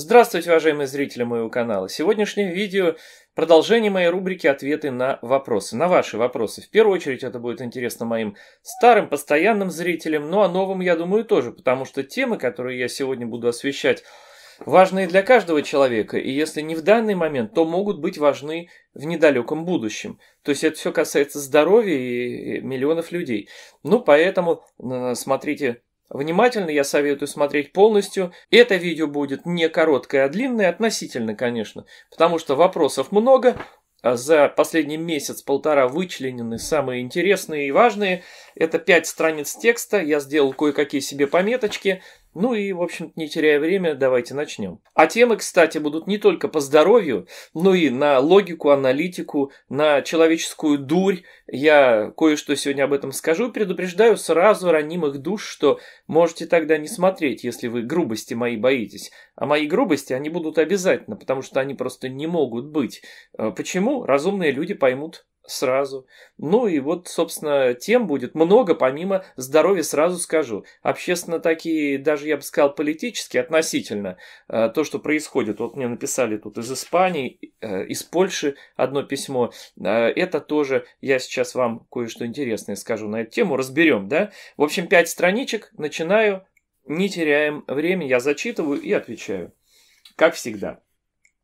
Здравствуйте, уважаемые зрители моего канала. Сегодняшнее видео – продолжение моей рубрики «Ответы на вопросы». На ваши вопросы. В первую очередь это будет интересно моим старым, постоянным зрителям, ну а новым, я думаю, тоже, потому что темы, которые я сегодня буду освещать, важные для каждого человека, и если не в данный момент, то могут быть важны в недалеком будущем. То есть это все касается здоровья и миллионов людей. Ну, поэтому э, смотрите Внимательно я советую смотреть полностью. Это видео будет не короткое, а длинное, относительно, конечно, потому что вопросов много. А за последний месяц-полтора вычленены самые интересные и важные. Это 5 страниц текста. Я сделал кое-какие себе пометочки. Ну и, в общем-то, не теряя время, давайте начнем. А темы, кстати, будут не только по здоровью, но и на логику, аналитику, на человеческую дурь. Я кое-что сегодня об этом скажу. Предупреждаю сразу ранимых душ, что можете тогда не смотреть, если вы грубости мои боитесь. А мои грубости, они будут обязательно, потому что они просто не могут быть. Э, почему? Разумные люди поймут сразу. Ну и вот, собственно, тем будет много, помимо здоровья, сразу скажу. Общественно такие, даже я бы сказал, политически относительно э, то, что происходит. Вот мне написали тут из Испании, э, из Польши одно письмо. Э, это тоже, я сейчас вам кое-что интересное скажу на эту тему, разберем, да? В общем, пять страничек, начинаю, не теряем время, я зачитываю и отвечаю. Как всегда.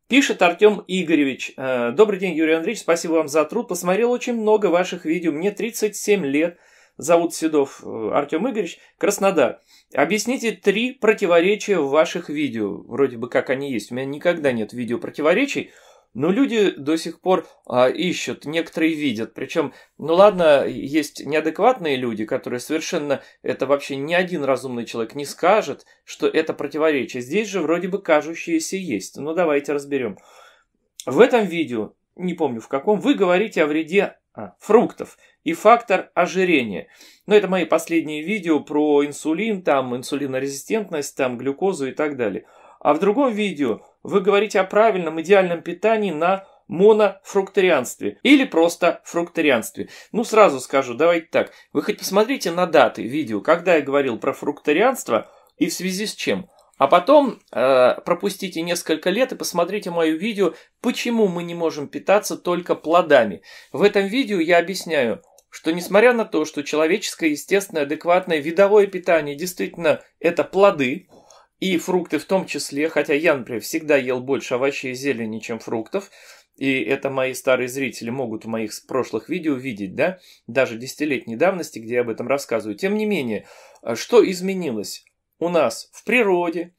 Пишет Артем Игоревич. Э, Добрый день, Юрий Андреевич, спасибо вам за труд. Посмотрел очень много ваших видео. Мне 37 лет. Зовут Седов э, Артем Игоревич, Краснодар. Объясните три противоречия в ваших видео. Вроде бы как они есть. У меня никогда нет видео противоречий. Но люди до сих пор а, ищут, некоторые видят. Причем, ну ладно, есть неадекватные люди, которые совершенно это вообще ни один разумный человек не скажет, что это противоречие. Здесь же вроде бы кажущееся есть. Ну давайте разберем. В этом видео, не помню в каком, вы говорите о вреде а, фруктов и фактор ожирения. Но это мои последние видео про инсулин, там инсулинорезистентность, там глюкозу и так далее. А в другом видео вы говорите о правильном, идеальном питании на монофрукторианстве или просто фрукторианстве. Ну, сразу скажу, давайте так. Вы хоть посмотрите на даты видео, когда я говорил про фрукторианство и в связи с чем. А потом э, пропустите несколько лет и посмотрите мое видео, почему мы не можем питаться только плодами. В этом видео я объясняю, что несмотря на то, что человеческое, естественное, адекватное видовое питание действительно это плоды, и фрукты в том числе, хотя я, например, всегда ел больше овощей и зелени, чем фруктов, и это мои старые зрители могут в моих прошлых видео видеть, да, даже десятилетней давности, где я об этом рассказываю. Тем не менее, э, что изменилось у нас в природе,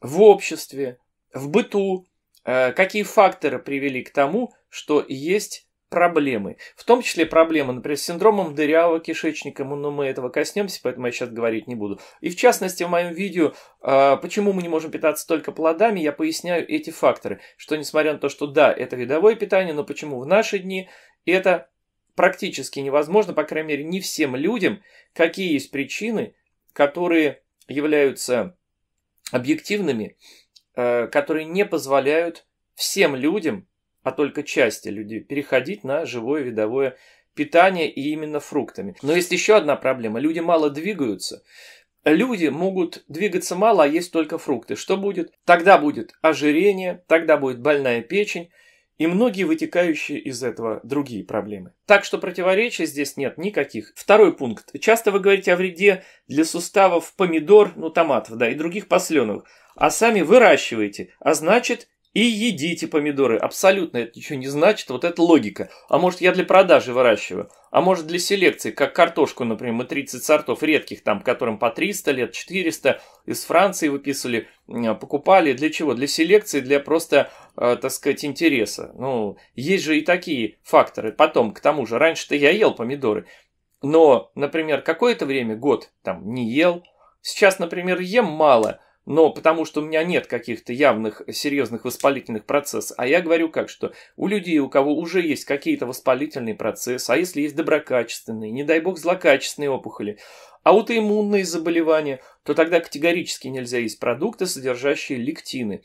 в обществе, в быту, э, какие факторы привели к тому, что есть проблемы. В том числе проблемы, например, с синдромом дырявого кишечника, но ну, мы этого коснемся, поэтому я сейчас говорить не буду. И в частности, в моем видео, а, почему мы не можем питаться только плодами, я поясняю эти факторы. Что несмотря на то, что да, это видовое питание, но почему в наши дни это практически невозможно, по крайней мере, не всем людям, какие есть причины, которые являются объективными, а, которые не позволяют всем людям а только части людей, переходить на живое видовое питание и именно фруктами. Но есть еще одна проблема. Люди мало двигаются. Люди могут двигаться мало, а есть только фрукты. Что будет? Тогда будет ожирение, тогда будет больная печень и многие вытекающие из этого другие проблемы. Так что противоречий здесь нет никаких. Второй пункт. Часто вы говорите о вреде для суставов помидор, ну томатов, да, и других посленовых, а сами выращиваете, а значит и едите помидоры. Абсолютно это ничего не значит, вот это логика. А может я для продажи выращиваю, а может для селекции, как картошку, например, мы 30 сортов редких там, которым по 300 лет, 400, из Франции выписывали, а, покупали. Для чего? Для селекции, для просто, э, так сказать, интереса. Ну, есть же и такие факторы. Потом, к тому же, раньше-то я ел помидоры, но, например, какое-то время, год, там, не ел. Сейчас, например, ем мало – но потому что у меня нет каких-то явных серьезных воспалительных процессов. А я говорю как, что у людей, у кого уже есть какие-то воспалительные процессы, а если есть доброкачественные, не дай бог злокачественные опухоли, аутоиммунные заболевания, то тогда категорически нельзя есть продукты, содержащие лектины.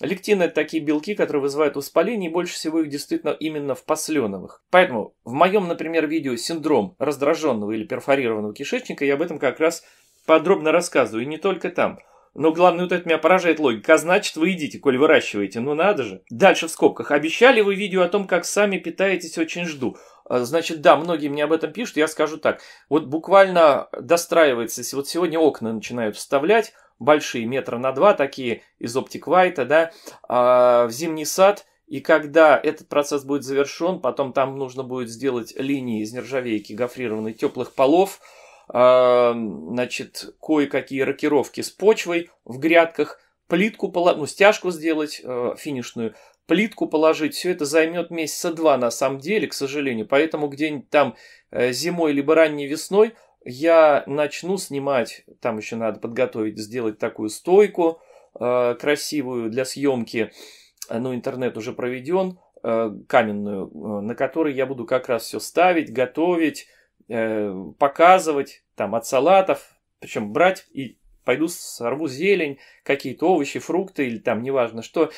Лектины – это такие белки, которые вызывают воспаление, и больше всего их действительно именно в посленовых. Поэтому в моем, например, видео «Синдром раздраженного или перфорированного кишечника» я об этом как раз подробно рассказываю, и не только там – но главное, вот это меня поражает логика. А значит, вы едите, коль выращиваете. Ну надо же. Дальше в скобках. Обещали вы видео о том, как сами питаетесь, очень жду. А, значит, да, многие мне об этом пишут, я скажу так. Вот буквально достраивается, вот сегодня окна начинают вставлять, большие, метра на два, такие из оптик White, да, а, в зимний сад – и когда этот процесс будет завершен, потом там нужно будет сделать линии из нержавейки гофрированной теплых полов, а, значит, кое-какие рокировки с почвой в грядках, плитку, ну, стяжку сделать э, финишную, плитку положить, все это займет месяца два на самом деле, к сожалению. Поэтому где-нибудь там э, зимой либо ранней весной я начну снимать, там еще надо подготовить, сделать такую стойку э, красивую для съемки, ну интернет уже проведен, э, каменную, э, на которой я буду как раз все ставить, готовить, Э, показывать там от салатов, причем брать и пойду сорву зелень, какие-то овощи, фрукты или там неважно что,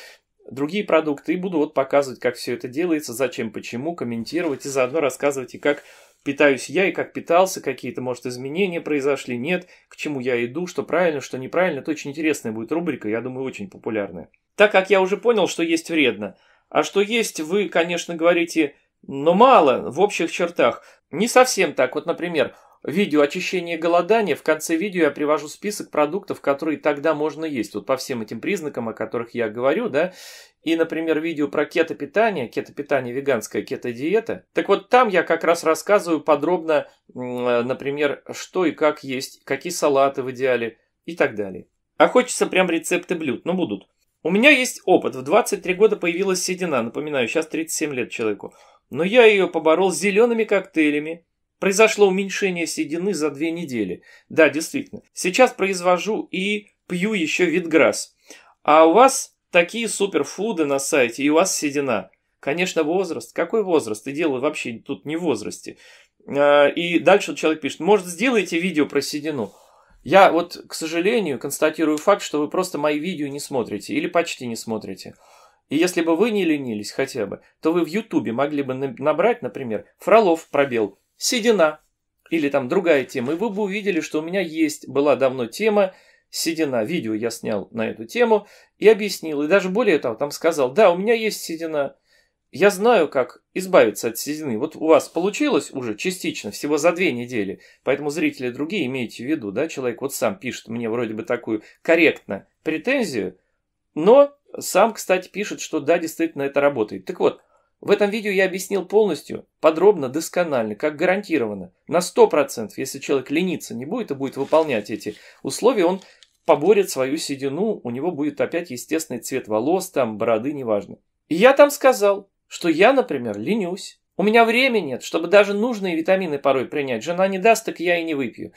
другие продукты, и буду вот показывать, как все это делается, зачем, почему, комментировать и заодно рассказывать и как питаюсь я и как питался, какие-то, может, изменения произошли, нет, к чему я иду, что правильно, что неправильно. Это очень интересная будет рубрика, я думаю, очень популярная. Так как я уже понял, что есть вредно, а что есть, вы, конечно, говорите, но «Ну, мало, в общих чертах. Не совсем так. Вот, например, видео очищение голодания. В конце видео я привожу список продуктов, которые тогда можно есть. Вот по всем этим признакам, о которых я говорю, да. И, например, видео про кето-питание, кето-питание, веганская кето-диета. Так вот, там я как раз рассказываю подробно, э, например, что и как есть, какие салаты в идеале и так далее. А хочется прям рецепты блюд, Ну будут. У меня есть опыт. В 23 года появилась седина. Напоминаю, сейчас 37 лет человеку но я ее поборол с зелеными коктейлями. Произошло уменьшение седины за две недели. Да, действительно. Сейчас произвожу и пью еще витграсс. А у вас такие суперфуды на сайте, и у вас седина. Конечно, возраст. Какой возраст? И дело вообще тут не в возрасте. А, и дальше человек пишет, может, сделайте видео про седину? Я вот, к сожалению, констатирую факт, что вы просто мои видео не смотрите или почти не смотрите. И если бы вы не ленились хотя бы, то вы в Ютубе могли бы набрать, например, «Фролов пробел», «Седина» или там другая тема, и вы бы увидели, что у меня есть, была давно тема «Седина». Видео я снял на эту тему и объяснил, и даже более того, там сказал, да, у меня есть седина, я знаю, как избавиться от седины. Вот у вас получилось уже частично, всего за две недели. Поэтому зрители другие имейте в виду, да, человек вот сам пишет мне вроде бы такую корректно претензию, но сам, кстати, пишет, что да, действительно это работает. Так вот, в этом видео я объяснил полностью, подробно, досконально, как гарантированно. На 100%, если человек лениться не будет и будет выполнять эти условия, он поборет свою седину, у него будет опять естественный цвет волос, там, бороды, неважно. И я там сказал, что я, например, ленюсь. У меня времени нет, чтобы даже нужные витамины порой принять. Жена не даст, так я и не выпью.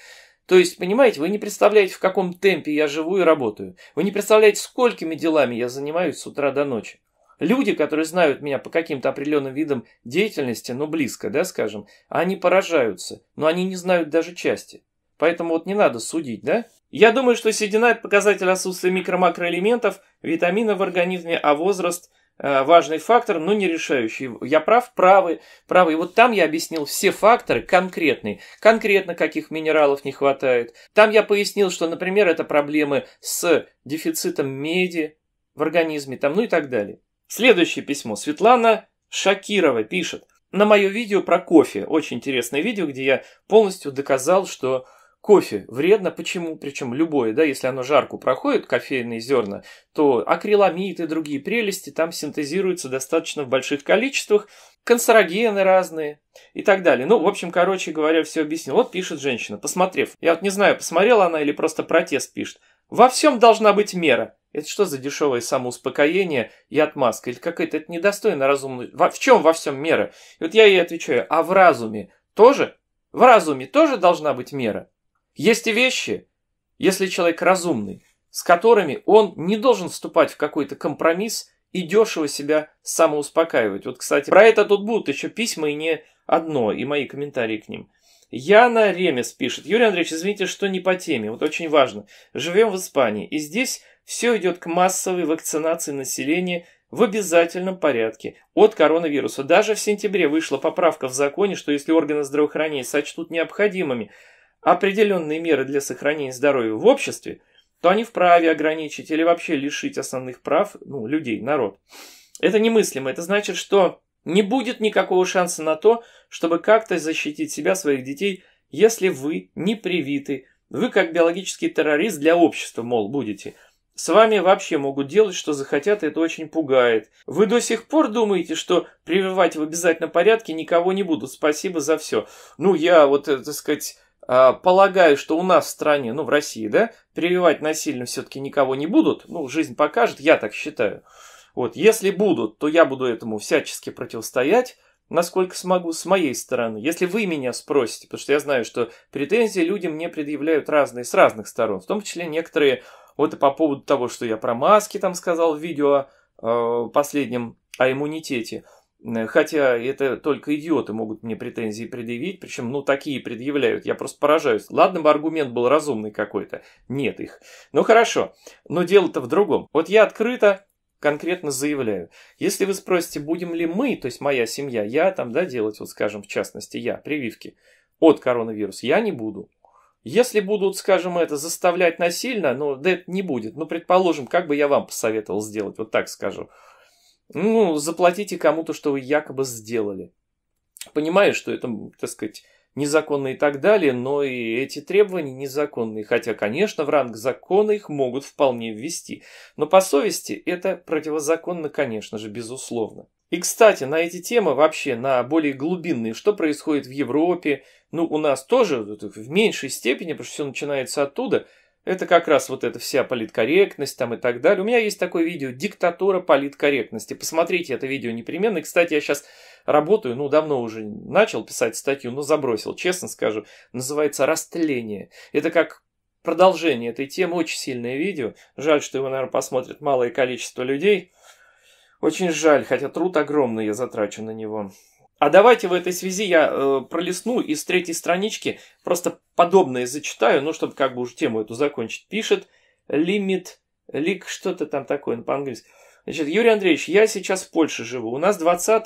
То есть, понимаете, вы не представляете, в каком темпе я живу и работаю. Вы не представляете, сколькими делами я занимаюсь с утра до ночи. Люди, которые знают меня по каким-то определенным видам деятельности, ну близко, да, скажем, они поражаются, но они не знают даже части. Поэтому вот не надо судить, да? Я думаю, что седина – это показатель отсутствия микро-макроэлементов, витаминов в организме, а возраст – Э, важный фактор, но не решающий. Я прав? правый, правый. И вот там я объяснил все факторы конкретные. Конкретно, каких минералов не хватает. Там я пояснил, что, например, это проблемы с дефицитом меди в организме, там, ну и так далее. Следующее письмо. Светлана Шакирова пишет. На мое видео про кофе, очень интересное видео, где я полностью доказал, что Кофе вредно, почему? Причем любое, да, если оно жарку проходит, кофейные зерна, то акриламид и другие прелести там синтезируются достаточно в больших количествах, канцерогены разные и так далее. Ну, в общем, короче говоря, все объяснил. Вот пишет женщина, посмотрев. Я вот не знаю, посмотрела она или просто протест пишет. Во всем должна быть мера. Это что за дешевое самоуспокоение и отмазка? Или какая-то это недостойно разумной... Во... В чем во всем мера? И вот я ей отвечаю, а в разуме тоже? В разуме тоже должна быть мера? Есть и вещи, если человек разумный, с которыми он не должен вступать в какой-то компромисс и дешево себя самоуспокаивать. Вот, кстати, про это тут будут еще письма и не одно, и мои комментарии к ним. Яна Ремес пишет. Юрий Андреевич, извините, что не по теме. Вот очень важно. Живем в Испании, и здесь все идет к массовой вакцинации населения в обязательном порядке от коронавируса. Даже в сентябре вышла поправка в законе, что если органы здравоохранения сочтут необходимыми определенные меры для сохранения здоровья в обществе, то они вправе ограничить или вообще лишить основных прав ну, людей, народ. Это немыслимо. Это значит, что не будет никакого шанса на то, чтобы как-то защитить себя, своих детей, если вы не привиты. Вы как биологический террорист для общества, мол, будете. С вами вообще могут делать, что захотят, и это очень пугает. Вы до сих пор думаете, что прививать в обязательном порядке никого не будут. Спасибо за все. Ну, я вот, э, так сказать, а, полагаю, что у нас в стране, ну, в России, да, прививать насильно все-таки никого не будут. Ну, жизнь покажет, я так считаю. Вот, если будут, то я буду этому всячески противостоять, насколько смогу с моей стороны. Если вы меня спросите, потому что я знаю, что претензии люди мне предъявляют разные с разных сторон, в том числе некоторые вот и по поводу того, что я про маски там сказал в видео э, последнем о иммунитете – Э, хотя это только идиоты могут мне претензии предъявить, причем, ну, такие предъявляют, я просто поражаюсь. Ладно бы аргумент был разумный какой-то, нет их. Ну, хорошо, но дело-то в другом. Вот я открыто конкретно заявляю. Если вы спросите, будем ли мы, то есть моя семья, я там, да, делать, вот скажем, в частности, я, прививки от коронавируса, я не буду. Если будут, скажем, это заставлять насильно, ну, да это не будет. Ну, предположим, как бы я вам посоветовал сделать, вот так скажу. Ну, заплатите кому-то, что вы якобы сделали. Понимаю, что это, так сказать, незаконно и так далее, но и эти требования незаконные, хотя, конечно, в ранг закона их могут вполне ввести. Но по совести это противозаконно, конечно же, безусловно. И, кстати, на эти темы вообще, на более глубинные, что происходит в Европе, ну, у нас тоже в меньшей степени, потому что все начинается оттуда – это как раз вот эта вся политкорректность там и так далее. У меня есть такое видео «Диктатура политкорректности». Посмотрите это видео непременно. И, кстати, я сейчас работаю, ну, давно уже начал писать статью, но забросил, честно скажу. Называется «Растление». Это как продолжение этой темы, очень сильное видео. Жаль, что его, наверное, посмотрит малое количество людей. Очень жаль, хотя труд огромный я затрачу на него. А давайте в этой связи я э, пролистну и третьей странички просто подобное зачитаю, ну, чтобы как бы уже тему эту закончить. Пишет лимит, лик, что-то там такое ну, по-английски. Значит, Юрий Андреевич, я сейчас в Польше живу. У нас 20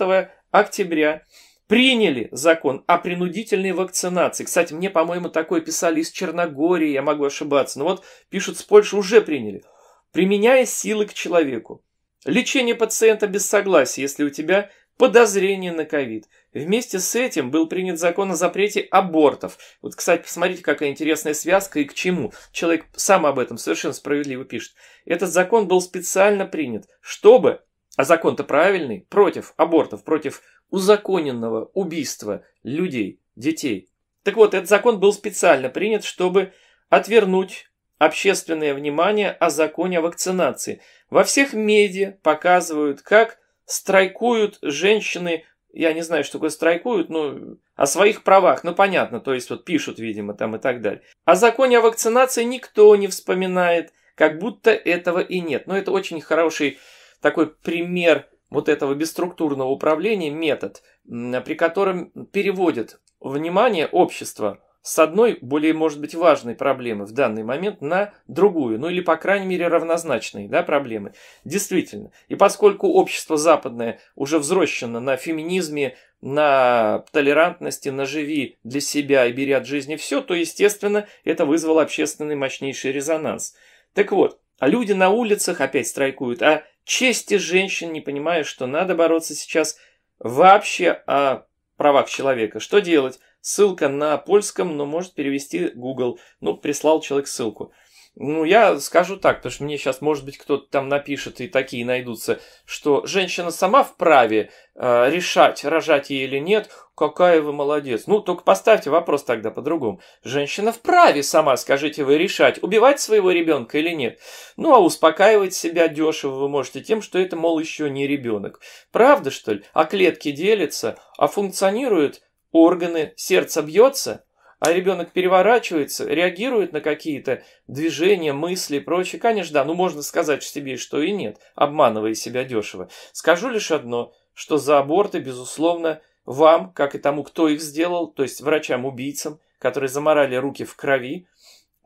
октября приняли закон о принудительной вакцинации. Кстати, мне, по-моему, такое писали из Черногории, я могу ошибаться. Но ну вот пишут, с Польши уже приняли. Применяя силы к человеку. Лечение пациента без согласия, если у тебя подозрение на ковид. Вместе с этим был принят закон о запрете абортов. Вот, кстати, посмотрите, какая интересная связка и к чему. Человек сам об этом совершенно справедливо пишет. Этот закон был специально принят, чтобы, а закон-то правильный, против абортов, против узаконенного убийства людей, детей. Так вот, этот закон был специально принят, чтобы отвернуть общественное внимание о законе о вакцинации. Во всех медиа показывают, как страйкуют женщины, я не знаю, что такое страйкуют, но ну, о своих правах, ну понятно, то есть вот пишут, видимо, там и так далее. О законе о вакцинации никто не вспоминает, как будто этого и нет. Но это очень хороший такой пример вот этого бесструктурного управления метод, при котором переводит внимание общества с одной, более, может быть, важной проблемы в данный момент на другую, ну или, по крайней мере, равнозначные да, проблемы. Действительно. И поскольку общество западное уже взрощено на феминизме, на толерантности, на «живи для себя и бери от жизни все», то, естественно, это вызвало общественный мощнейший резонанс. Так вот, а люди на улицах опять страйкуют, а чести женщин, не понимая, что надо бороться сейчас вообще о правах человека. Что делать? Ссылка на польском, но может перевести Google. Ну, прислал человек ссылку. Ну, я скажу так, потому что мне сейчас, может быть, кто-то там напишет, и такие найдутся, что женщина сама вправе э, решать, рожать ей или нет, какая вы молодец. Ну, только поставьте вопрос тогда по-другому. Женщина вправе сама, скажите вы, решать, убивать своего ребенка или нет. Ну, а успокаивать себя дешево вы можете тем, что это, мол, еще не ребенок. Правда, что ли? А клетки делятся, а функционируют органы, сердце бьется, а ребенок переворачивается, реагирует на какие-то движения, мысли и прочее. Конечно, да, ну можно сказать что себе, что и нет, обманывая себя дешево. Скажу лишь одно, что за аборты, безусловно, вам, как и тому, кто их сделал, то есть врачам-убийцам, которые заморали руки в крови,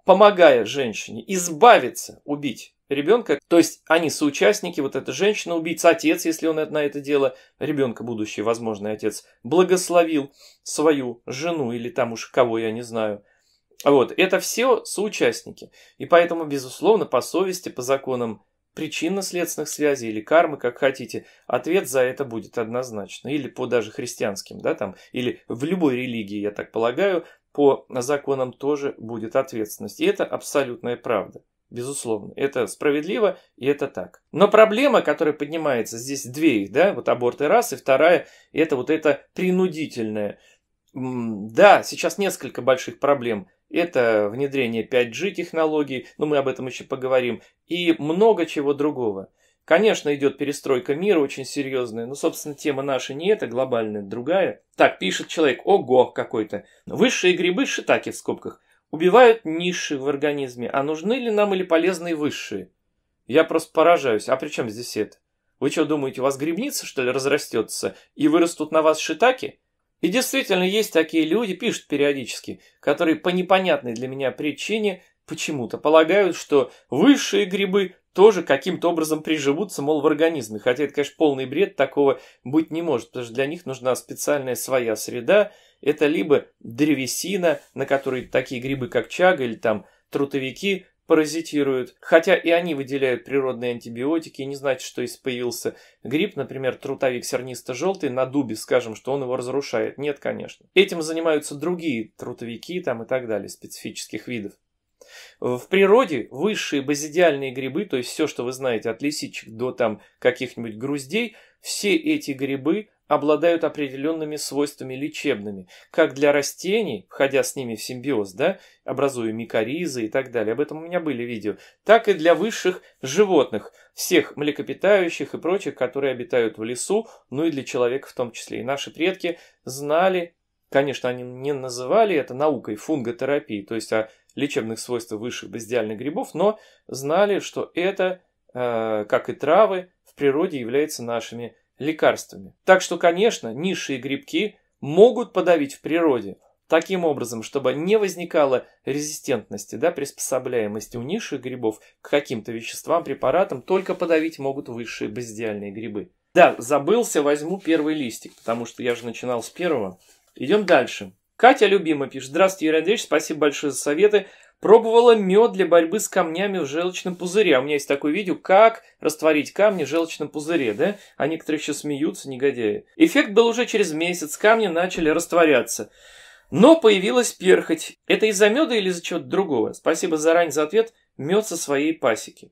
помогая женщине избавиться, убить ребенка. То есть они соучастники, вот эта женщина-убийца, отец, если он на это дело, ребенка будущий, возможный отец, благословил свою жену или там уж кого, я не знаю. Вот, это все соучастники. И поэтому, безусловно, по совести, по законам причинно-следственных связей или кармы, как хотите, ответ за это будет однозначно. Или по даже христианским, да, там, или в любой религии, я так полагаю, по законам тоже будет ответственность. И это абсолютная правда. Безусловно, это справедливо и это так. Но проблема, которая поднимается, здесь две их, да, вот аборты раз, и вторая, это вот это принудительное. Да, сейчас несколько больших проблем. Это внедрение 5G технологий, но ну, мы об этом еще поговорим, и много чего другого. Конечно, идет перестройка мира очень серьезная, но, собственно, тема наша не эта, глобальная, другая. Так, пишет человек, ого какой-то. Высшие грибы, шитаки в скобках, Убивают низшие в организме, а нужны ли нам или полезные высшие? Я просто поражаюсь, а при чем здесь это? Вы что думаете, у вас грибница, что ли, разрастется, и вырастут на вас шитаки? И действительно, есть такие люди, пишут периодически, которые по непонятной для меня причине почему-то полагают, что высшие грибы тоже каким-то образом приживутся, мол, в организме. Хотя это, конечно, полный бред, такого быть не может, потому что для них нужна специальная своя среда – это либо древесина, на которой такие грибы, как чага или там трутовики паразитируют, хотя и они выделяют природные антибиотики, и не значит, что если появился гриб, например, трутовик сернисто-желтый, на дубе скажем, что он его разрушает. Нет, конечно. Этим занимаются другие трутовики там и так далее, специфических видов. В природе высшие базидиальные грибы, то есть все, что вы знаете от лисичек до там каких-нибудь груздей, все эти грибы обладают определенными свойствами лечебными, как для растений, входя с ними в симбиоз, да, образуя микоризы и так далее, об этом у меня были видео, так и для высших животных, всех млекопитающих и прочих, которые обитают в лесу, ну и для человека в том числе. И наши предки знали, конечно, они не называли это наукой фунготерапии, то есть о лечебных свойствах высших бездиальных грибов, но знали, что это, э, как и травы, в природе является нашими лекарствами. Так что, конечно, низшие грибки могут подавить в природе, таким образом, чтобы не возникало резистентности, да, приспособляемости у низших грибов к каким-то веществам, препаратам, только подавить могут высшие базидиальные грибы. Да, забылся, возьму первый листик, потому что я же начинал с первого. Идем дальше. Катя Любимая пишет. Здравствуйте, Юрий Андреевич, спасибо большое за советы. Пробовала мед для борьбы с камнями в желчном пузыре. А у меня есть такое видео, как растворить камни в желчном пузыре, да? А некоторые еще смеются, негодяи. Эффект был уже через месяц, камни начали растворяться. Но появилась перхоть. Это из-за меда или из-за чего-то другого? Спасибо заранее за ответ. Мед со своей пасеки.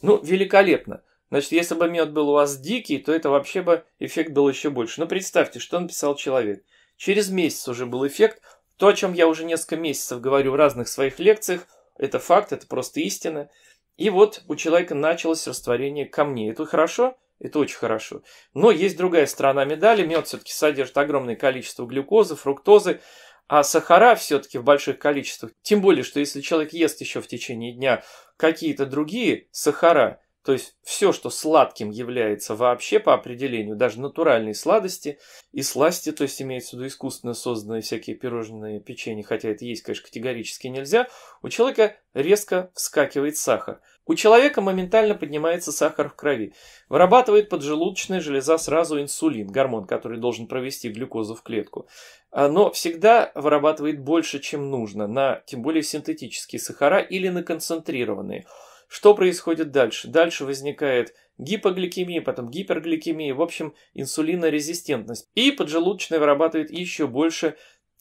Ну, великолепно. Значит, если бы мед был у вас дикий, то это вообще бы эффект был еще больше. Но ну, представьте, что написал человек. Через месяц уже был эффект, то, о чем я уже несколько месяцев говорю в разных своих лекциях, это факт, это просто истина. И вот у человека началось растворение камней. Это хорошо, это очень хорошо. Но есть другая сторона медали. Мед все-таки содержит огромное количество глюкозы, фруктозы, а сахара все-таки в больших количествах. Тем более, что если человек ест еще в течение дня какие-то другие сахара, то есть все, что сладким является вообще по определению, даже натуральные сладости и сласти, то есть имеется в виду искусственно созданные всякие пирожные печенья, хотя это есть, конечно, категорически нельзя, у человека резко вскакивает сахар. У человека моментально поднимается сахар в крови. Вырабатывает поджелудочная железа сразу инсулин, гормон, который должен провести глюкозу в клетку. Но всегда вырабатывает больше, чем нужно, на тем более синтетические сахара или на концентрированные. Что происходит дальше? Дальше возникает гипогликемия, потом гипергликемия, в общем, инсулинорезистентность. И поджелудочная вырабатывает еще больше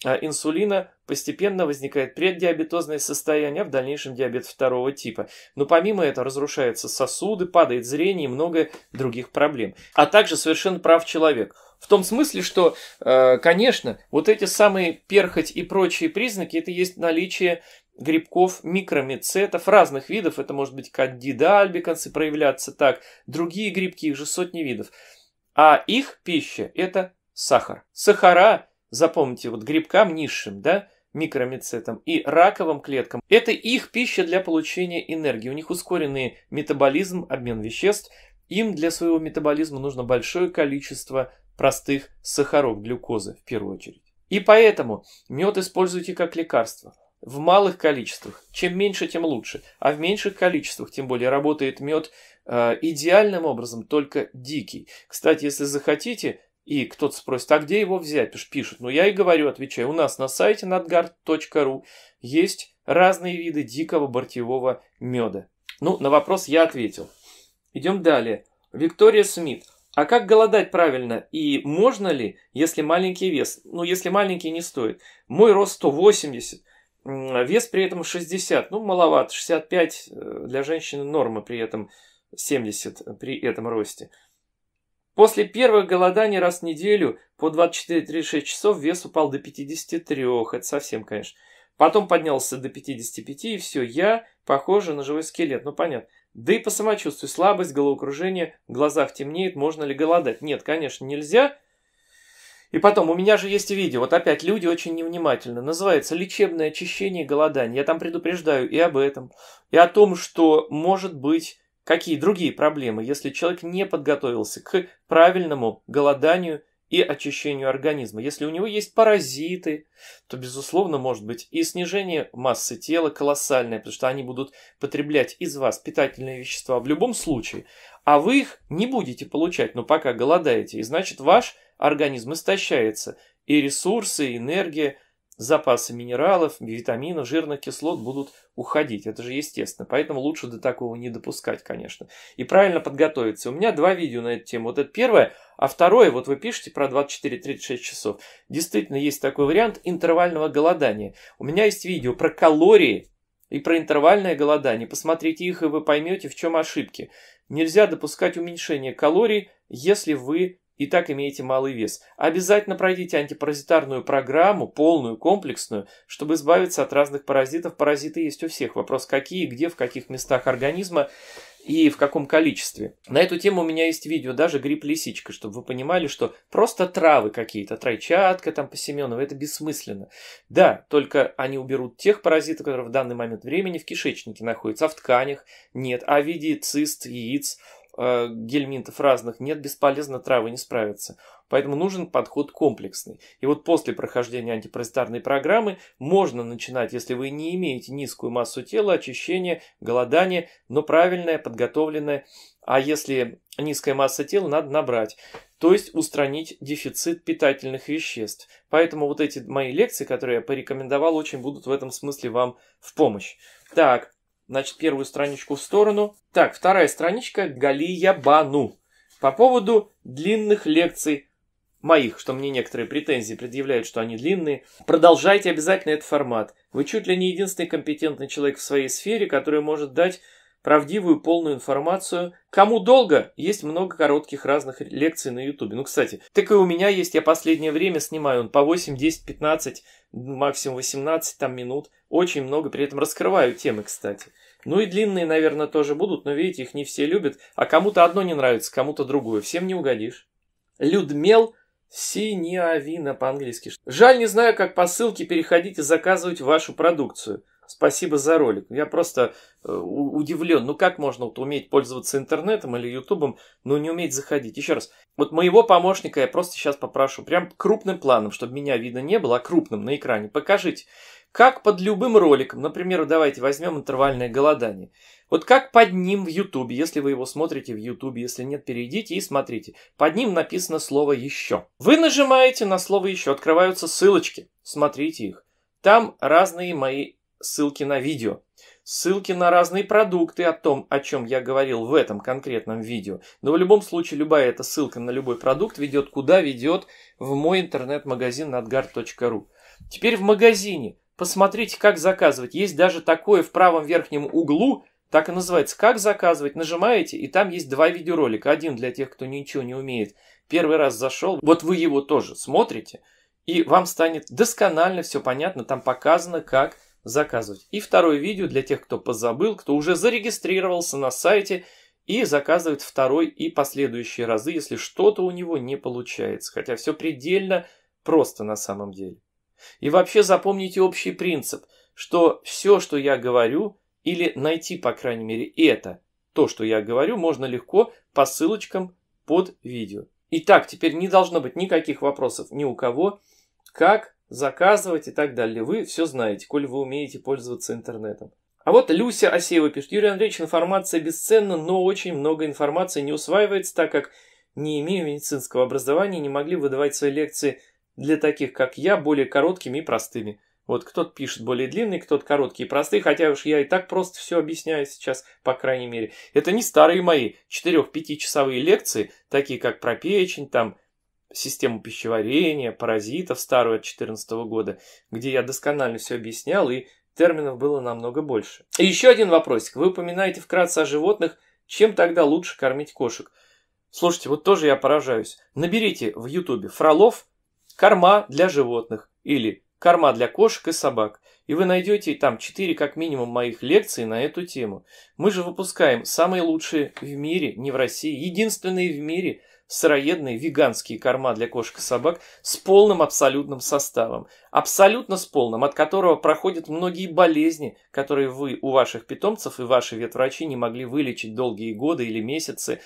а, инсулина, постепенно возникает преддиабетозное состояние, а в дальнейшем диабет второго типа. Но помимо этого разрушаются сосуды, падает зрение и много других проблем. А также совершенно прав человек. В том смысле, что, э, конечно, вот эти самые перхоть и прочие признаки, это есть наличие грибков, микромицетов разных видов. Это может быть кандида альбиканс и проявляться так. Другие грибки, их же сотни видов. А их пища – это сахар. Сахара, запомните, вот грибкам низшим, да, микромицетам и раковым клеткам. Это их пища для получения энергии. У них ускоренный метаболизм, обмен веществ. Им для своего метаболизма нужно большое количество простых сахаров, глюкозы в первую очередь. И поэтому мед используйте как лекарство – в малых количествах. Чем меньше, тем лучше. А в меньших количествах, тем более, работает мед э, идеальным образом, только дикий. Кстати, если захотите, и кто-то спросит, а где его взять? Пишут. Ну, я и говорю, отвечаю, у нас на сайте надгар.ру есть разные виды дикого бортевого меда. Ну, на вопрос я ответил. Идем далее. Виктория Смит. А как голодать правильно? И можно ли, если маленький вес? Ну, если маленький, не стоит. Мой рост 180, а вес при этом 60, ну маловато, 65 э, для женщины норма, при этом 70 э, при этом росте. После первых голоданий раз в неделю по 24-36 часов вес упал до 53, это совсем, конечно. Потом поднялся до 55 и все, я похожа на живой скелет, ну понятно. Да и по самочувствию слабость, головокружение, в глазах темнеет, можно ли голодать? Нет, конечно, нельзя, и потом, у меня же есть видео, вот опять люди очень невнимательны. Называется «Лечебное очищение и голодание». Я там предупреждаю и об этом, и о том, что может быть какие другие проблемы, если человек не подготовился к правильному голоданию и очищению организма. Если у него есть паразиты, то, безусловно, может быть и снижение массы тела колоссальное, потому что они будут потреблять из вас питательные вещества в любом случае, а вы их не будете получать, но пока голодаете, и значит ваш организм истощается, и ресурсы, и энергия, запасы минералов, витаминов, жирных кислот будут уходить. Это же естественно. Поэтому лучше до такого не допускать, конечно. И правильно подготовиться. У меня два видео на эту тему. Вот это первое, а второе, вот вы пишете про 24-36 часов. Действительно, есть такой вариант интервального голодания. У меня есть видео про калории и про интервальное голодание. Посмотрите их, и вы поймете, в чем ошибки. Нельзя допускать уменьшение калорий, если вы и так имеете малый вес. Обязательно пройдите антипаразитарную программу, полную, комплексную, чтобы избавиться от разных паразитов. Паразиты есть у всех. Вопрос, какие, где, в каких местах организма и в каком количестве. На эту тему у меня есть видео, даже грипп лисичка чтобы вы понимали, что просто травы какие-то, тройчатка там по Семенову, это бессмысленно. Да, только они уберут тех паразитов, которые в данный момент времени в кишечнике находятся, а в тканях нет, а в виде цист, яиц, Э, гельминтов разных нет, бесполезно травы не справятся. Поэтому нужен подход комплексный. И вот после прохождения антипаразитарной программы можно начинать, если вы не имеете низкую массу тела, очищение, голодание, но правильное, подготовленное. А если низкая масса тела, надо набрать. То есть устранить дефицит питательных веществ. Поэтому вот эти мои лекции, которые я порекомендовал, очень будут в этом смысле вам в помощь. Так, Значит, первую страничку в сторону. Так, вторая страничка Галия Бану. По поводу длинных лекций моих, что мне некоторые претензии предъявляют, что они длинные. Продолжайте обязательно этот формат. Вы чуть ли не единственный компетентный человек в своей сфере, который может дать правдивую полную информацию. Кому долго, есть много коротких разных лекций на ютубе. Ну, кстати, так и у меня есть, я последнее время снимаю, он по 8, 10, 15, максимум 18 там минут. Очень много, при этом раскрываю темы, кстати. Ну и длинные, наверное, тоже будут, но видите, их не все любят. А кому-то одно не нравится, кому-то другое. Всем не угодишь. Людмел Синявина по-английски. Жаль, не знаю, как по ссылке переходить и заказывать вашу продукцию. Спасибо за ролик. Я просто э, удивлен. Ну как можно вот уметь пользоваться интернетом или ютубом, но не уметь заходить? Еще раз. Вот моего помощника я просто сейчас попрошу. Прям крупным планом, чтобы меня видно не было, а крупным на экране. Покажите. Как под любым роликом, например, давайте возьмем интервальное голодание. Вот как под ним в Ютубе, если вы его смотрите в Ютубе, если нет, перейдите и смотрите. Под ним написано слово «еще». Вы нажимаете на слово «еще», открываются ссылочки, смотрите их. Там разные мои ссылки на видео, ссылки на разные продукты о том, о чем я говорил в этом конкретном видео. Но в любом случае любая эта ссылка на любой продукт ведет куда? Ведет в мой интернет-магазин надгар.ру. Теперь в магазине. Посмотрите, как заказывать. Есть даже такое в правом верхнем углу, так и называется, как заказывать. Нажимаете, и там есть два видеоролика. Один для тех, кто ничего не умеет. Первый раз зашел, вот вы его тоже смотрите, и вам станет досконально все понятно. Там показано, как заказывать. И второе видео для тех, кто позабыл, кто уже зарегистрировался на сайте и заказывает второй и последующие разы, если что-то у него не получается. Хотя все предельно просто на самом деле. И вообще запомните общий принцип, что все, что я говорю, или найти, по крайней мере, это, то, что я говорю, можно легко по ссылочкам под видео. Итак, теперь не должно быть никаких вопросов ни у кого, как заказывать и так далее. Вы все знаете, коль вы умеете пользоваться интернетом. А вот Люся Асеева пишет, Юрий Андреевич, информация бесценна, но очень много информации не усваивается, так как не имею медицинского образования, не могли выдавать свои лекции для таких, как я, более короткими и простыми. Вот кто-то пишет более длинные, кто-то короткие и простые, хотя уж я и так просто все объясняю сейчас, по крайней мере. Это не старые мои 4-5-часовые лекции, такие как про печень, там, систему пищеварения, паразитов старую от 2014 года, где я досконально все объяснял и терминов было намного больше. И еще один вопросик. Вы упоминаете вкратце о животных, чем тогда лучше кормить кошек? Слушайте, вот тоже я поражаюсь. Наберите в ютубе «Фролов корма для животных» или «Корма для кошек и собак». И вы найдете там 4 как минимум моих лекций на эту тему. Мы же выпускаем самые лучшие в мире, не в России, единственные в мире – сыроедные веганские корма для кошек и собак с полным абсолютным составом. Абсолютно с полным, от которого проходят многие болезни, которые вы у ваших питомцев и ваши ветврачи не могли вылечить долгие годы или месяцы.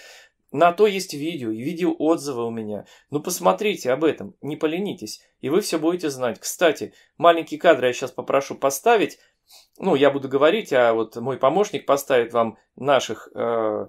На то есть видео и видеоотзывы у меня. Ну посмотрите об этом, не поленитесь, и вы все будете знать. Кстати, маленькие кадры я сейчас попрошу поставить. Ну, я буду говорить, а вот мой помощник поставит вам наших э,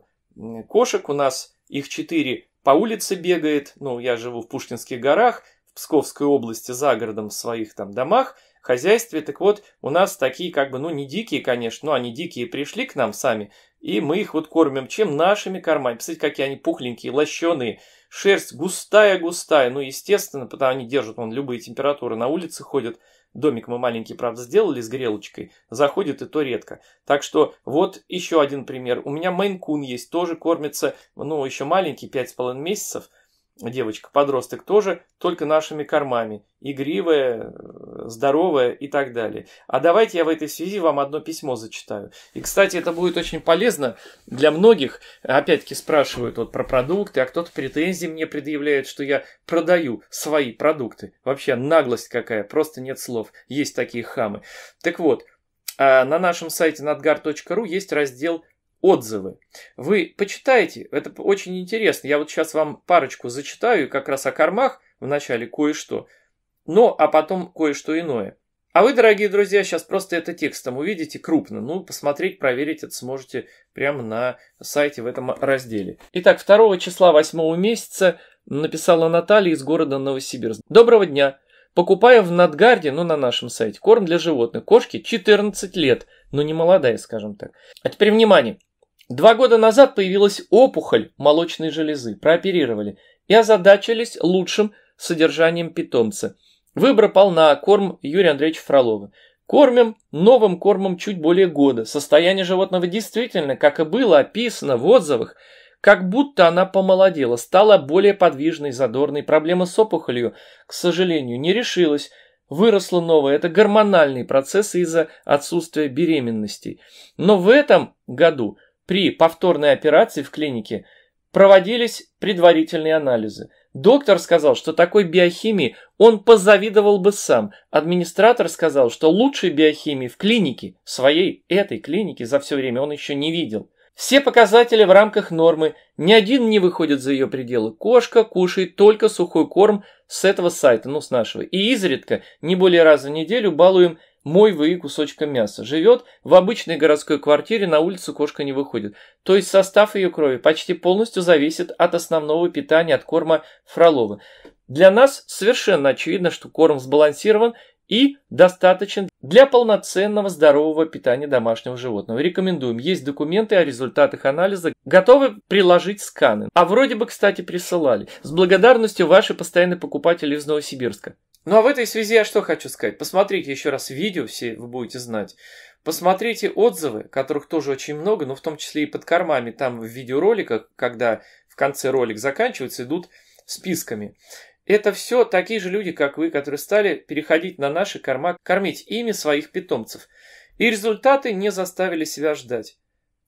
кошек. У нас их четыре по улице бегает, ну, я живу в Пушкинских горах, в Псковской области, за городом в своих там домах, в хозяйстве. Так вот, у нас такие как бы, ну, не дикие, конечно, но они дикие пришли к нам сами, и мы их вот кормим чем? Нашими кормами. Посмотрите, какие они пухленькие, лощеные. Шерсть густая-густая. Ну, естественно, потому они держат, он любые температуры на улице ходят. Домик мы маленький, правда, сделали с грелочкой. Заходит и то редко. Так что вот еще один пример. У меня мейн-кун есть, тоже кормится, ну, еще маленький, 5,5 месяцев девочка-подросток тоже, только нашими кормами, игривая, э, здоровая и так далее. А давайте я в этой связи вам одно письмо зачитаю. И, кстати, это будет очень полезно для многих. Опять-таки спрашивают вот про продукты, а кто-то претензии мне предъявляет, что я продаю свои продукты. Вообще наглость какая, просто нет слов. Есть такие хамы. Так вот, а, на нашем сайте надгар.ру есть раздел отзывы. Вы почитайте, это очень интересно. Я вот сейчас вам парочку зачитаю, как раз о кормах вначале кое-что, но а потом кое-что иное. А вы, дорогие друзья, сейчас просто это текстом увидите крупно. Ну, посмотреть, проверить это сможете прямо на сайте в этом разделе. Итак, 2 числа 8 месяца написала Наталья из города Новосибирск. Доброго дня! Покупая в Надгарде, ну на нашем сайте, корм для животных. кошки 14 лет, но ну, не молодая, скажем так. А теперь внимание. Два года назад появилась опухоль молочной железы, прооперировали и озадачились лучшим содержанием питомца. Выбор пал на корм Юрия Андреевича Фролова. Кормим новым кормом чуть более года. Состояние животного действительно, как и было описано в отзывах, как будто она помолодела, стала более подвижной, задорной. Проблема с опухолью, к сожалению, не решилась. Выросла новая. Это гормональные процессы из-за отсутствия беременности. Но в этом году – при повторной операции в клинике проводились предварительные анализы. Доктор сказал, что такой биохимии он позавидовал бы сам. Администратор сказал, что лучшей биохимии в клинике, своей этой клинике за все время он еще не видел. Все показатели в рамках нормы, ни один не выходит за ее пределы. Кошка кушает только сухой корм с этого сайта, ну с нашего. И изредка, не более раза в неделю, балуем мой вы кусочка мяса. Живет в обычной городской квартире, на улицу кошка не выходит. То есть состав ее крови почти полностью зависит от основного питания, от корма Фролова. Для нас совершенно очевидно, что корм сбалансирован и достаточен для полноценного здорового питания домашнего животного. Рекомендуем. Есть документы о результатах анализа. Готовы приложить сканы. А вроде бы, кстати, присылали. С благодарностью ваши постоянные покупатели из Новосибирска. Ну а в этой связи я что хочу сказать? Посмотрите еще раз видео, все вы будете знать. Посмотрите отзывы, которых тоже очень много, но ну, в том числе и под кормами. Там в видеороликах, когда в конце ролик заканчивается, идут списками. Это все такие же люди, как вы, которые стали переходить на наши корма, кормить ими своих питомцев. И результаты не заставили себя ждать.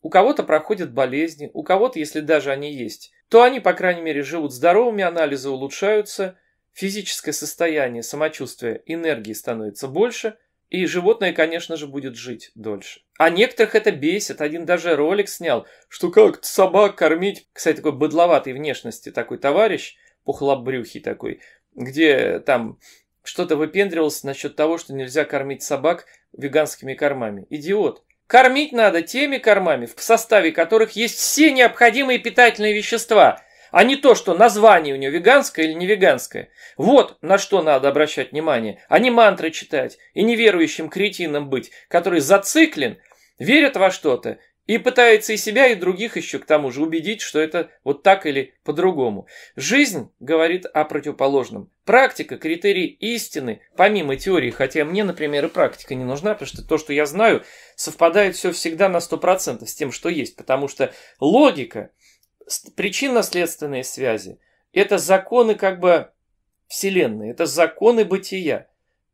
У кого-то проходят болезни, у кого-то, если даже они есть, то они, по крайней мере, живут здоровыми, анализы улучшаются, физическое состояние, самочувствие, энергии становится больше, и животное, конечно же, будет жить дольше. А некоторых это бесит. Один даже ролик снял, что как собак кормить. Кстати, такой быдловатой внешности такой товарищ, пухлобрюхий такой, где там что-то выпендривался насчет того, что нельзя кормить собак веганскими кормами. Идиот. Кормить надо теми кормами, в составе которых есть все необходимые питательные вещества – а не то, что название у нее веганское или не веганское. Вот на что надо обращать внимание, а не мантры читать и неверующим кретином быть, который зациклен, верит во что-то и пытается и себя, и других еще к тому же убедить, что это вот так или по-другому. Жизнь говорит о противоположном. Практика, критерии истины, помимо теории, хотя мне, например, и практика не нужна, потому что то, что я знаю, совпадает все всегда на 100% с тем, что есть, потому что логика – причинно-следственные связи – это законы как бы Вселенной, это законы бытия.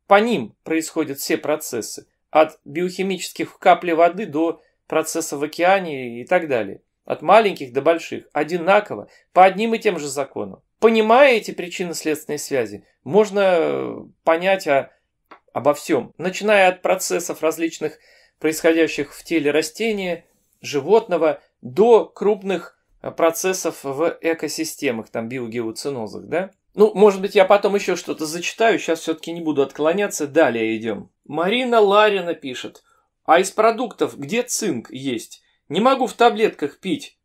По ним происходят все процессы, от биохимических капли воды до процесса в океане и так далее. От маленьких до больших, одинаково, по одним и тем же законам. Понимая эти причинно-следственные связи, можно э, понять о, обо всем, начиная от процессов различных, происходящих в теле растения, животного, до крупных Э, процессов в экосистемах, там, биогеоцинозах, да? Ну, может быть, я потом еще что-то зачитаю, сейчас все-таки не буду отклоняться, далее идем. Марина Ларина пишет, а из продуктов где цинк есть? Не могу в таблетках пить.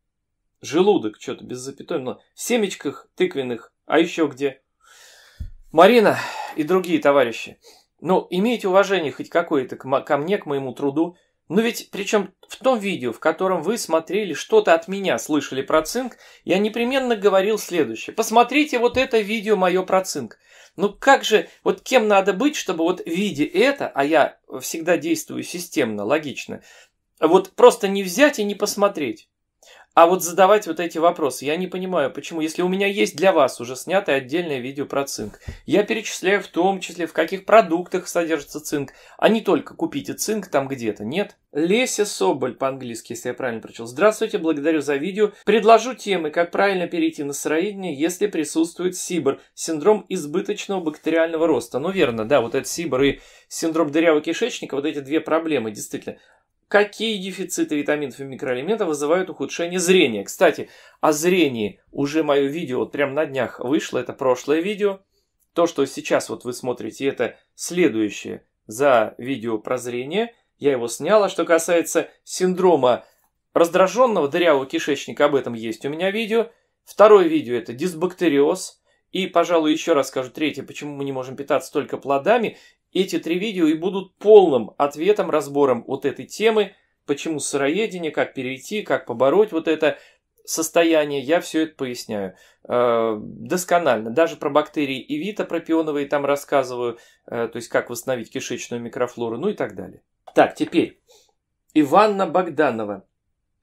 Желудок, что-то без запятой, но в семечках тыквенных, а еще где? Марина и другие товарищи, ну, имейте уважение хоть какое-то ко мне, к моему труду – но ну ведь причем в том видео, в котором вы смотрели что-то от меня, слышали про цинк, я непременно говорил следующее. Посмотрите вот это видео мое про цинк. Ну как же, вот кем надо быть, чтобы вот видя это, а я всегда действую системно, логично, вот просто не взять и не посмотреть. А вот задавать вот эти вопросы, я не понимаю, почему, если у меня есть для вас уже снятое отдельное видео про цинк, я перечисляю в том числе, в каких продуктах содержится цинк, а не только купите цинк там где-то, нет? Леся Соболь, по-английски, если я правильно прочел. Здравствуйте, благодарю за видео. Предложу темы, как правильно перейти на сыроедение, если присутствует СИБР, синдром избыточного бактериального роста. Ну верно, да, вот этот СИБР и синдром дырявого кишечника, вот эти две проблемы, действительно. Какие дефициты витаминов и микроэлементов вызывают ухудшение зрения? Кстати, о зрении уже мое видео вот прям на днях вышло, это прошлое видео. То, что сейчас вот вы смотрите, это следующее за видео про зрение. Я его сняла. Что касается синдрома раздраженного дырявого кишечника, об этом есть у меня видео. Второе видео это дисбактериоз. И, пожалуй, еще раз скажу третье, почему мы не можем питаться только плодами. Эти три видео и будут полным ответом, разбором вот этой темы, почему сыроедение, как перейти, как побороть вот это состояние, я все это поясняю э, досконально. Даже про бактерии и вита пропионовые там рассказываю, э, то есть как восстановить кишечную микрофлору, ну и так далее. Так, теперь Иванна Богданова.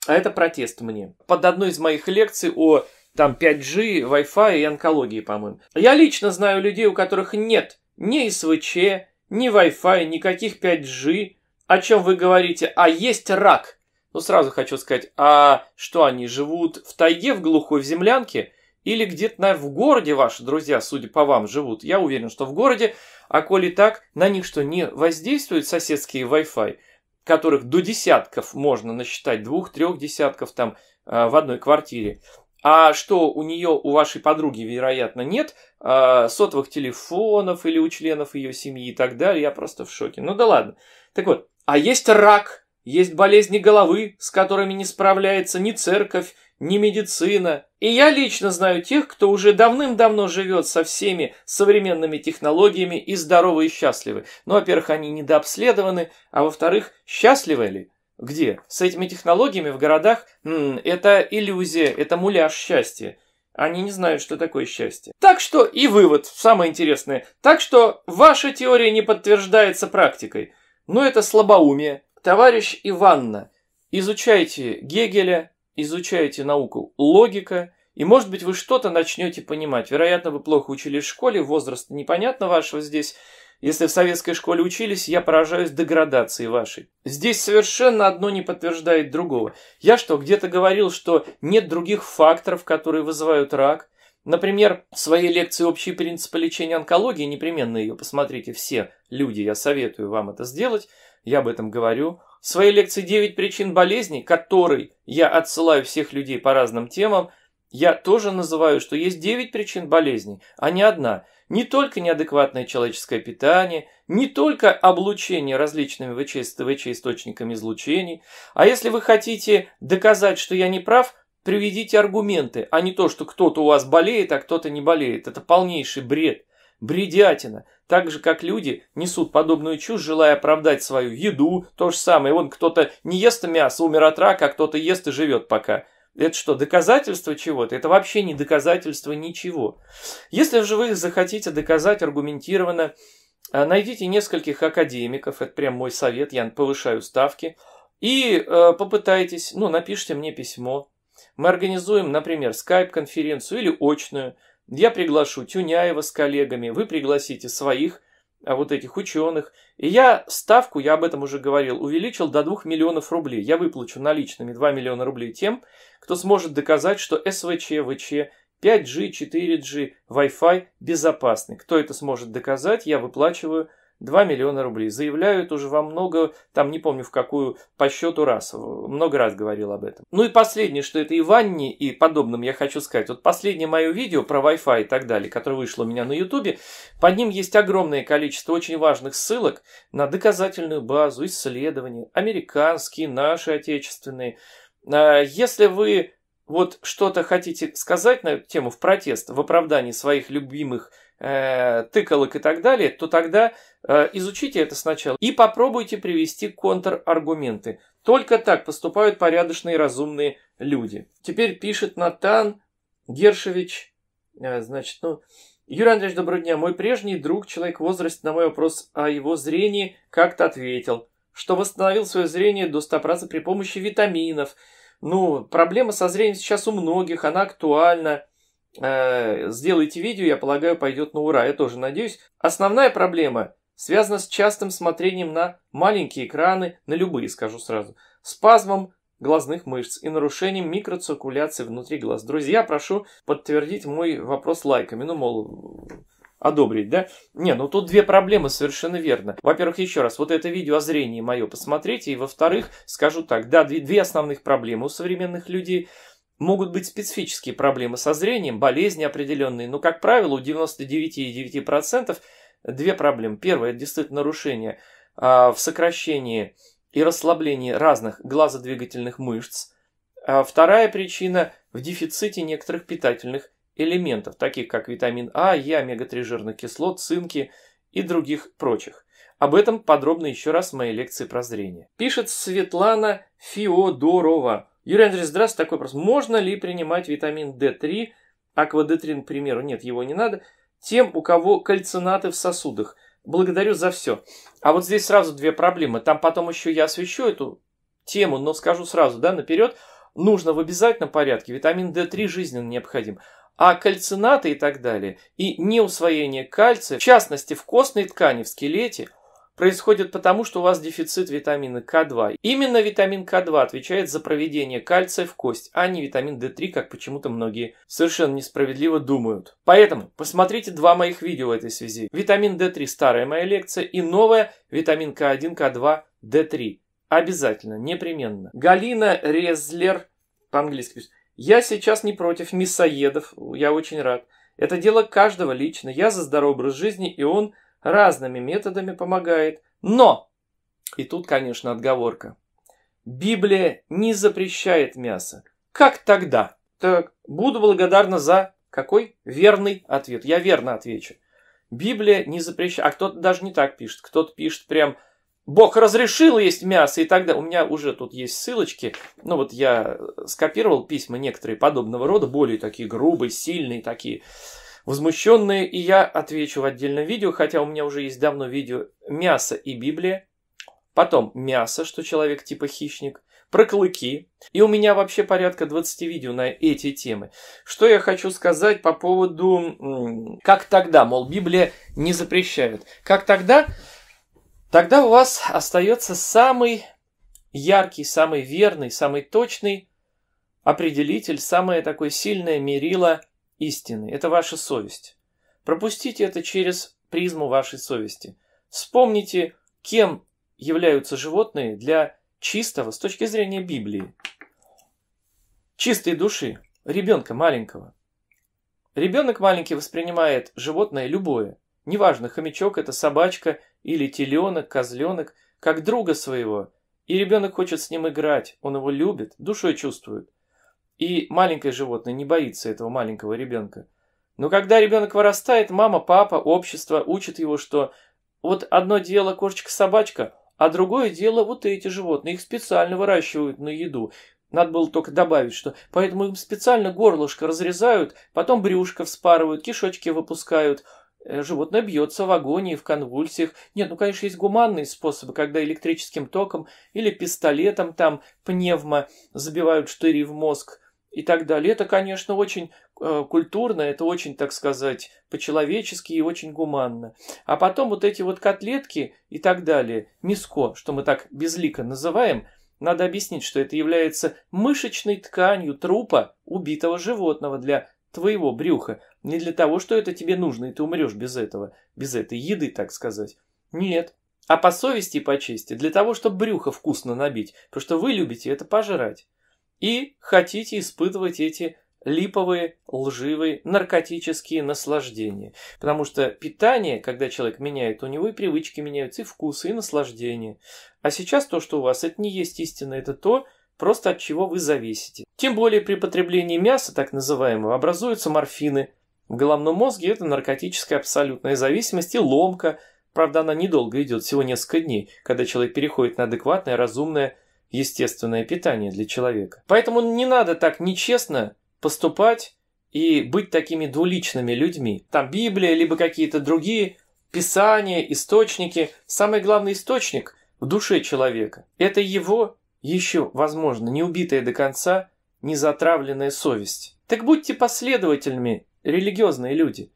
А это протест мне. Под одной из моих лекций о там 5G, Wi-Fi и онкологии, по-моему. Я лично знаю людей, у которых нет ни СВЧ, ни Wi-Fi, никаких 5G. О чем вы говорите? А есть рак. Ну, сразу хочу сказать, а что они живут в тайге, в глухой, в землянке? Или где-то, в городе ваши друзья, судя по вам, живут? Я уверен, что в городе. А коли так, на них что, не воздействуют соседские Wi-Fi, которых до десятков можно насчитать, двух-трех десятков там а, в одной квартире? А что у нее, у вашей подруги, вероятно, нет э, сотовых телефонов или у членов ее семьи и так далее, я просто в шоке. Ну да ладно. Так вот, а есть рак, есть болезни головы, с которыми не справляется ни церковь, ни медицина. И я лично знаю тех, кто уже давным-давно живет со всеми современными технологиями и здоровы и счастливы. Ну, во-первых, они недообследованы, а во-вторых, счастливы ли? где с этими технологиями в городах это иллюзия, это муляж счастья. Они не знают, что такое счастье. Так что и вывод, самое интересное. Так что ваша теория не подтверждается практикой. Но это слабоумие. Товарищ Иванна, изучайте Гегеля, изучайте науку логика, и, может быть, вы что-то начнете понимать. Вероятно, вы плохо учились в школе, возраст непонятно вашего здесь. Если в советской школе учились, я поражаюсь деградации вашей. Здесь совершенно одно не подтверждает другого. Я что, где-то говорил, что нет других факторов, которые вызывают рак? Например, в своей лекции «Общие принципы лечения онкологии», непременно ее посмотрите все, люди, я советую вам это сделать, я об этом говорю. В своей лекции «9 причин болезней, которой я отсылаю всех людей по разным темам, я тоже называю, что есть 9 причин болезней, а не одна – не только неадекватное человеческое питание, не только облучение различными ВЧ-источниками излучений, а если вы хотите доказать, что я не прав, приведите аргументы, а не то, что кто-то у вас болеет, а кто-то не болеет. Это полнейший бред, бредятина. Так же, как люди несут подобную чушь, желая оправдать свою еду, то же самое. Вон кто-то не ест мясо, умер от рака, а кто-то ест и живет пока. Это что, доказательство чего-то? Это вообще не доказательство ничего. Если же вы захотите доказать аргументированно, э, найдите нескольких академиков, это прям мой совет, я повышаю ставки, и э, попытайтесь, ну, напишите мне письмо. Мы организуем, например, скайп-конференцию или очную. Я приглашу Тюняева с коллегами, вы пригласите своих а вот этих ученых. И я ставку, я об этом уже говорил, увеличил до 2 миллионов рублей. Я выплачу наличными 2 миллиона рублей тем, кто сможет доказать, что СВЧ, ВЧ, 5G, 4G, Wi-Fi безопасны. Кто это сможет доказать, я выплачиваю 2 миллиона рублей. Заявляют уже во много, там не помню в какую, по счету раз, много раз говорил об этом. Ну и последнее, что это и ванне, и подобным я хочу сказать. Вот последнее мое видео про Wi-Fi и так далее, которое вышло у меня на YouTube, под ним есть огромное количество очень важных ссылок на доказательную базу, исследования, американские, наши, отечественные. А если вы вот что-то хотите сказать на эту тему в протест, в оправдании своих любимых Э, тыкалок и так далее, то тогда э, изучите это сначала и попробуйте привести контраргументы. Только так поступают порядочные разумные люди. Теперь пишет Натан Гершевич, э, значит, ну, Юрий Андреевич, доброго дня. Мой прежний друг, человек возраст, на мой вопрос о его зрении как-то ответил, что восстановил свое зрение до 100% при помощи витаминов. Ну, проблема со зрением сейчас у многих, она актуальна. Э, сделаете видео, я полагаю, пойдет на ура, я тоже надеюсь. Основная проблема связана с частым смотрением на маленькие экраны, на любые, скажу сразу, спазмом глазных мышц и нарушением микроциркуляции внутри глаз. Друзья, прошу подтвердить мой вопрос лайками, ну, мол, одобрить, да? Не, ну тут две проблемы, совершенно верно. Во-первых, еще раз, вот это видео о зрении мое посмотрите, и во-вторых, скажу так, да, две, две основных проблемы у современных людей – Могут быть специфические проблемы со зрением, болезни определенные, но, как правило, у 99,9% две проблемы. Первое – это действительно нарушение а, в сокращении и расслаблении разных глазодвигательных мышц. А вторая причина – в дефиците некоторых питательных элементов, таких как витамин А, Е, омега-3 жирных кислот, цинки и других прочих. Об этом подробно еще раз в моей лекции про зрение. Пишет Светлана Фиодорова. Юрий Андреевич, здравствуйте. Такой вопрос. Можно ли принимать витамин D3, аква d к примеру? Нет, его не надо. Тем, у кого кальцинаты в сосудах. Благодарю за все. А вот здесь сразу две проблемы. Там потом еще я освещу эту тему, но скажу сразу, да, наперед. Нужно в обязательном порядке. Витамин D3 жизненно необходим. А кальцинаты и так далее, и неусвоение кальция, в частности в костной ткани, в скелете – происходит потому, что у вас дефицит витамина К2. Именно витамин К2 отвечает за проведение кальция в кость, а не витамин D3, как почему-то многие совершенно несправедливо думают. Поэтому посмотрите два моих видео в этой связи. Витамин D3 – старая моя лекция, и новая – витамин К1, К2, D3. Обязательно, непременно. Галина Резлер, по-английски «Я сейчас не против мясоедов, я очень рад. Это дело каждого лично. Я за здоровый образ жизни, и он – разными методами помогает, но, и тут, конечно, отговорка, Библия не запрещает мясо. Как тогда? Так, буду благодарна за какой верный ответ. Я верно отвечу. Библия не запрещает, а кто-то даже не так пишет, кто-то пишет прям Бог разрешил есть мясо и тогда У меня уже тут есть ссылочки. Ну вот я скопировал письма некоторые подобного рода, более такие грубые, сильные такие. Возмущенные, и я отвечу в отдельном видео, хотя у меня уже есть давно видео «Мясо и Библия», потом «Мясо», что человек типа хищник, про клыки. И у меня вообще порядка 20 видео на эти темы. Что я хочу сказать по поводу, как тогда, мол, Библия не запрещает. Как тогда? Тогда у вас остается самый яркий, самый верный, самый точный определитель, самое такое сильное мерило – истины. Это ваша совесть. Пропустите это через призму вашей совести. Вспомните, кем являются животные для чистого с точки зрения Библии. Чистой души, ребенка маленького. Ребенок маленький воспринимает животное любое, неважно, хомячок это собачка или теленок, козленок, как друга своего. И ребенок хочет с ним играть, он его любит, душой чувствует. И маленькое животное не боится этого маленького ребенка. Но когда ребенок вырастает, мама, папа, общество учат его, что вот одно дело кошечка-собачка, а другое дело вот эти животные. Их специально выращивают на еду. Надо было только добавить, что поэтому им специально горлышко разрезают, потом брюшко вспарывают, кишочки выпускают. Э, животное бьется в агонии, в конвульсиях. Нет, ну, конечно, есть гуманные способы, когда электрическим током или пистолетом там пневмо забивают штыри в мозг и так далее. Это, конечно, очень э, культурно, это очень, так сказать, по-человечески и очень гуманно. А потом вот эти вот котлетки и так далее, миско, что мы так безлико называем, надо объяснить, что это является мышечной тканью трупа убитого животного для твоего брюха. Не для того, что это тебе нужно, и ты умрешь без этого, без этой еды, так сказать. Нет. А по совести и по чести, для того, чтобы брюхо вкусно набить, потому что вы любите это пожрать и хотите испытывать эти липовые, лживые, наркотические наслаждения. Потому что питание, когда человек меняет, у него и привычки меняются, и вкусы, и наслаждения. А сейчас то, что у вас, это не есть истина, это то, просто от чего вы зависите. Тем более при потреблении мяса, так называемого, образуются морфины. В головном мозге это наркотическая абсолютная зависимость и ломка. Правда, она недолго идет, всего несколько дней, когда человек переходит на адекватное, разумное естественное питание для человека. Поэтому не надо так нечестно поступать и быть такими двуличными людьми. Там Библия, либо какие-то другие писания, источники. Самый главный источник в душе человека. Это его еще, возможно, не убитая до конца, не затравленная совесть. Так будьте последовательными, религиозные люди.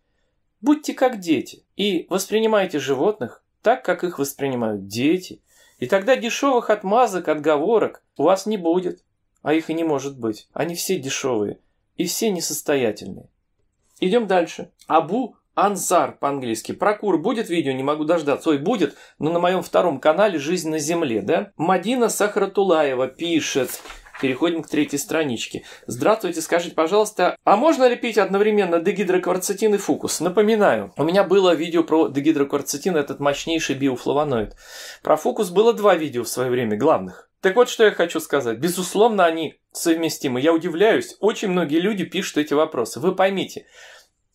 Будьте как дети и воспринимайте животных так, как их воспринимают дети, и тогда дешевых отмазок, отговорок у вас не будет. А их и не может быть. Они все дешевые. И все несостоятельные. Идем дальше. Абу Ансар по-английски. Прокур будет видео, не могу дождаться. Ой, будет, но на моем втором канале «Жизнь на земле», да? Мадина Сахратулаева пишет. Переходим к третьей страничке. Здравствуйте, скажите, пожалуйста, а можно ли пить одновременно дегидрокварцетин и фукус? Напоминаю, у меня было видео про дегидрокварцетин, этот мощнейший биофлавоноид. Про фукус было два видео в свое время главных. Так вот, что я хочу сказать. Безусловно, они совместимы. Я удивляюсь, очень многие люди пишут эти вопросы. Вы поймите,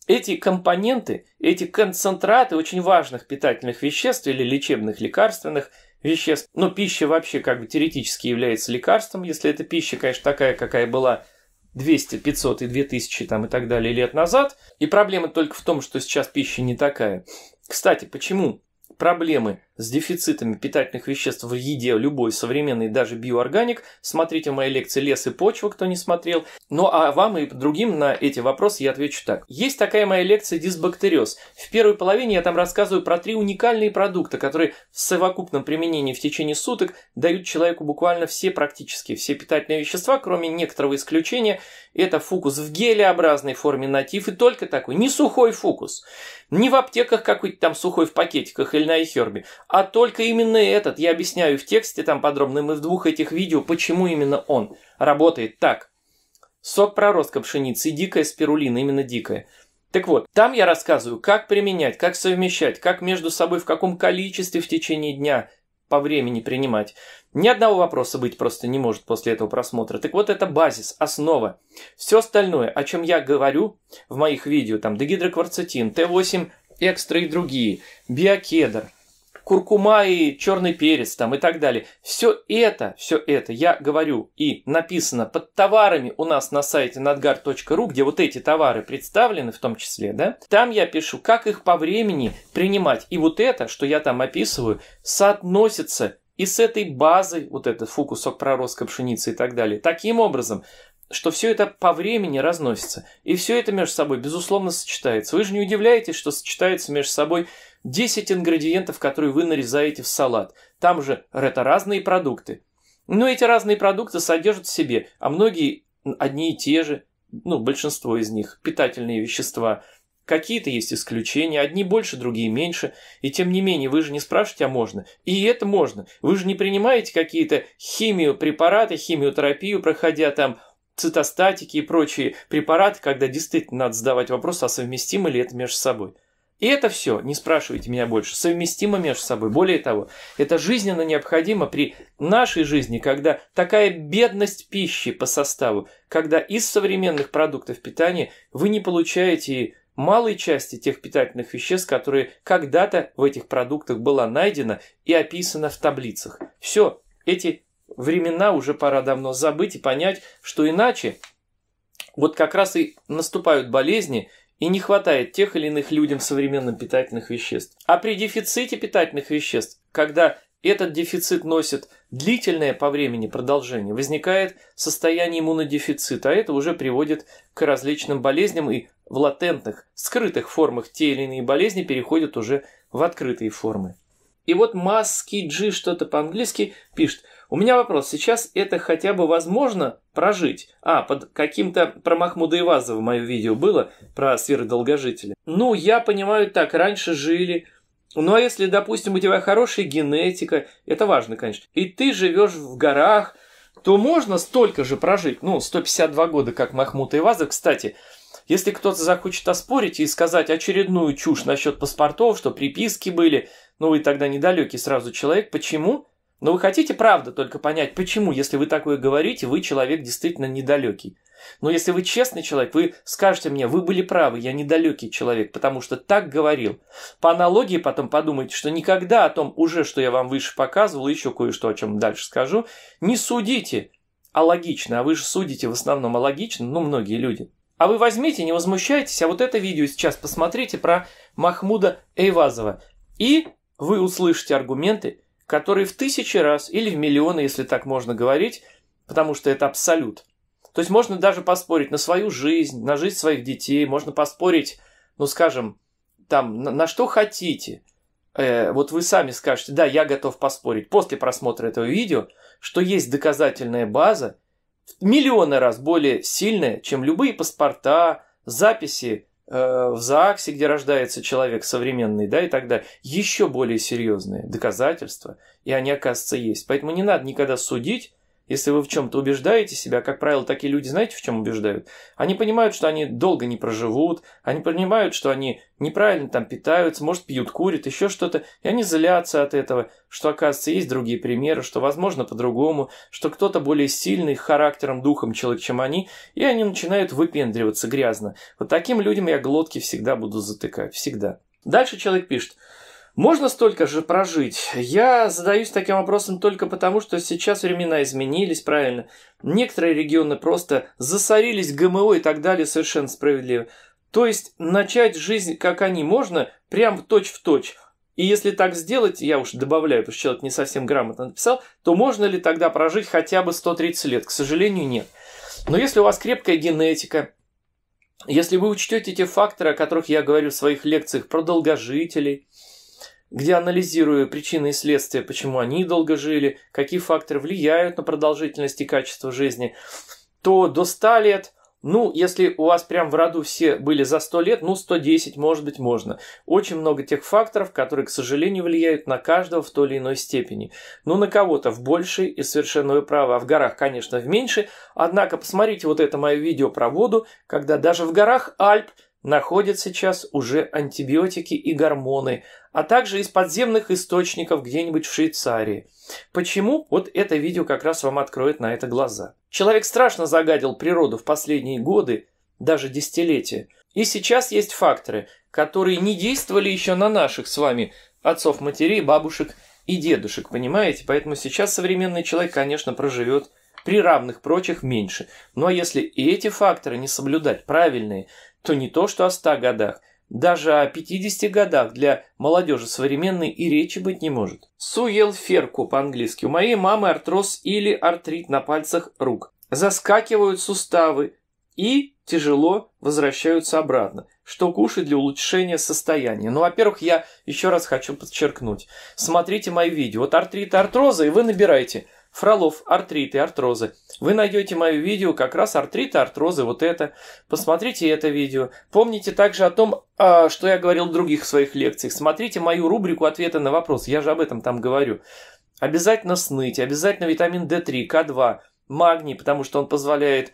эти компоненты, эти концентраты очень важных питательных веществ или лечебных, лекарственных – веществ. Но пища вообще как бы теоретически является лекарством, если эта пища, конечно, такая, какая была 200, 500 и 2000 там, и так далее лет назад. И проблема только в том, что сейчас пища не такая. Кстати, почему проблемы с дефицитами питательных веществ в еде любой современный, даже биоорганик. Смотрите мои лекции «Лес и почва», кто не смотрел. Ну а вам и другим на эти вопросы я отвечу так. Есть такая моя лекция «Дисбактериоз». В первой половине я там рассказываю про три уникальные продукта, которые в совокупном применении в течение суток дают человеку буквально все практически, все питательные вещества, кроме некоторого исключения. Это фукус в гелеобразной форме натив и только такой, не сухой фукус. Не в аптеках какой-то там сухой в пакетиках или на Эхербе, а только именно этот. Я объясняю в тексте там подробно, и в двух этих видео, почему именно он работает так. Сок проростка пшеницы, дикая спирулина, именно дикая. Так вот, там я рассказываю, как применять, как совмещать, как между собой, в каком количестве в течение дня по времени принимать. Ни одного вопроса быть просто не может после этого просмотра. Так вот, это базис, основа. Все остальное, о чем я говорю в моих видео, там, дегидрокварцетин, Т8 экстра и другие, биокедр – куркума и черный перец там и так далее. Все это, все это, я говорю, и написано под товарами у нас на сайте надгар.ру, где вот эти товары представлены в том числе, да, там я пишу, как их по времени принимать. И вот это, что я там описываю, соотносится и с этой базой, вот этот фу, пророска пшеницы и так далее. Таким образом, что все это по времени разносится. И все это между собой, безусловно, сочетается. Вы же не удивляетесь, что сочетается между собой 10 ингредиентов, которые вы нарезаете в салат. Там же это разные продукты. Но эти разные продукты содержат в себе, а многие одни и те же, ну, большинство из них, питательные вещества. Какие-то есть исключения, одни больше, другие меньше. И тем не менее, вы же не спрашиваете, а можно. И это можно. Вы же не принимаете какие-то химию, препараты, химиотерапию, проходя там цитостатики и прочие препараты, когда действительно надо задавать вопрос, а совместимы ли это между собой. И это все, не спрашивайте меня больше, совместимо между собой. Более того, это жизненно необходимо при нашей жизни, когда такая бедность пищи по составу, когда из современных продуктов питания вы не получаете малой части тех питательных веществ, которые когда-то в этих продуктах была найдена и описана в таблицах. Все, эти времена уже пора давно забыть и понять, что иначе вот как раз и наступают болезни, и не хватает тех или иных людям современным питательных веществ. А при дефиците питательных веществ, когда этот дефицит носит длительное по времени продолжение, возникает состояние иммунодефицита, а это уже приводит к различным болезням и в латентных, скрытых формах те или иные болезни переходят уже в открытые формы. И вот Маски Джи что-то по-английски пишет. У меня вопрос, сейчас это хотя бы возможно прожить? А, под каким-то про Махмуда Иваза в моем видео было, про сверхдолгожителя. Ну, я понимаю так, раньше жили, ну а если, допустим, у тебя хорошая генетика, это важно, конечно, и ты живешь в горах, то можно столько же прожить, ну, 152 года, как Махмуд Иваза. Кстати, если кто-то захочет оспорить и сказать очередную чушь насчет паспортов, что приписки были, ну, вы тогда недалекий сразу человек. Почему? Но «Ну, вы хотите, правда, только понять, почему, если вы такое говорите, вы человек действительно недалекий. Но «Ну, если вы честный человек, вы скажете мне, вы были правы, я недалекий человек, потому что так говорил. По аналогии потом подумайте, что никогда о том уже, что я вам выше показывал, еще кое-что, о чем дальше скажу, не судите а логично, а вы же судите в основном а логично, ну, многие люди. А вы возьмите, не возмущайтесь, а вот это видео сейчас посмотрите про Махмуда Эйвазова. И вы услышите аргументы, которые в тысячи раз или в миллионы, если так можно говорить, потому что это абсолют. То есть можно даже поспорить на свою жизнь, на жизнь своих детей, можно поспорить, ну скажем, там, на, на что хотите. Э, вот вы сами скажете, да, я готов поспорить после просмотра этого видео, что есть доказательная база, в миллионы раз более сильная, чем любые паспорта, записи Э, в ЗАГСе, где рождается человек современный, да, и так далее, еще более серьезные доказательства, и они, оказывается, есть. Поэтому не надо никогда судить если вы в чем-то убеждаете себя, как правило, такие люди, знаете, в чем убеждают? Они понимают, что они долго не проживут, они понимают, что они неправильно там питаются, может, пьют, курят, еще что-то, и они злятся от этого, что, оказывается, есть другие примеры, что, возможно, по-другому, что кто-то более сильный характером, духом человек, чем они, и они начинают выпендриваться грязно. Вот таким людям я глотки всегда буду затыкать, всегда. Дальше человек пишет – можно столько же прожить? Я задаюсь таким вопросом только потому, что сейчас времена изменились, правильно. Некоторые регионы просто засорились ГМО и так далее, совершенно справедливо. То есть начать жизнь, как они, можно, прям точь-в-точь. И если так сделать, я уж добавляю, потому что человек не совсем грамотно написал, то можно ли тогда прожить хотя бы 130 лет? К сожалению, нет. Но если у вас крепкая генетика, если вы учтете те факторы, о которых я говорю в своих лекциях, про долгожителей, где анализирую причины и следствия, почему они долго жили, какие факторы влияют на продолжительность и качество жизни, то до 100 лет, ну, если у вас прям в роду все были за 100 лет, ну, 110, может быть, можно. Очень много тех факторов, которые, к сожалению, влияют на каждого в той или иной степени. Ну, на кого-то в большей и совершенно вы правы, а в горах, конечно, в меньшей. Однако, посмотрите вот это мое видео про воду, когда даже в горах Альп – находят сейчас уже антибиотики и гормоны, а также из подземных источников где-нибудь в Швейцарии. Почему? Вот это видео как раз вам откроет на это глаза. Человек страшно загадил природу в последние годы, даже десятилетия. И сейчас есть факторы, которые не действовали еще на наших с вами отцов, матерей, бабушек и дедушек, понимаете? Поэтому сейчас современный человек, конечно, проживет при равных прочих меньше. Но ну а если и эти факторы не соблюдать правильные – то не то что о 100 годах. Даже о 50 годах для молодежи современной и речи быть не может. Суел ферку по-английски. У моей мамы артроз или артрит на пальцах рук. Заскакивают суставы и тяжело возвращаются обратно. Что кушать для улучшения состояния? Ну, во-первых, я еще раз хочу подчеркнуть. Смотрите мои видео. Вот артрит, артроза, и вы набираете – Фролов, артриты, артрозы. Вы найдете мое видео, как раз артриты, артрозы, вот это. Посмотрите это видео. Помните также о том, а, что я говорил в других своих лекциях. Смотрите мою рубрику «Ответы на вопрос. я же об этом там говорю. Обязательно сныть, обязательно витамин D3, К2, магний, потому что он позволяет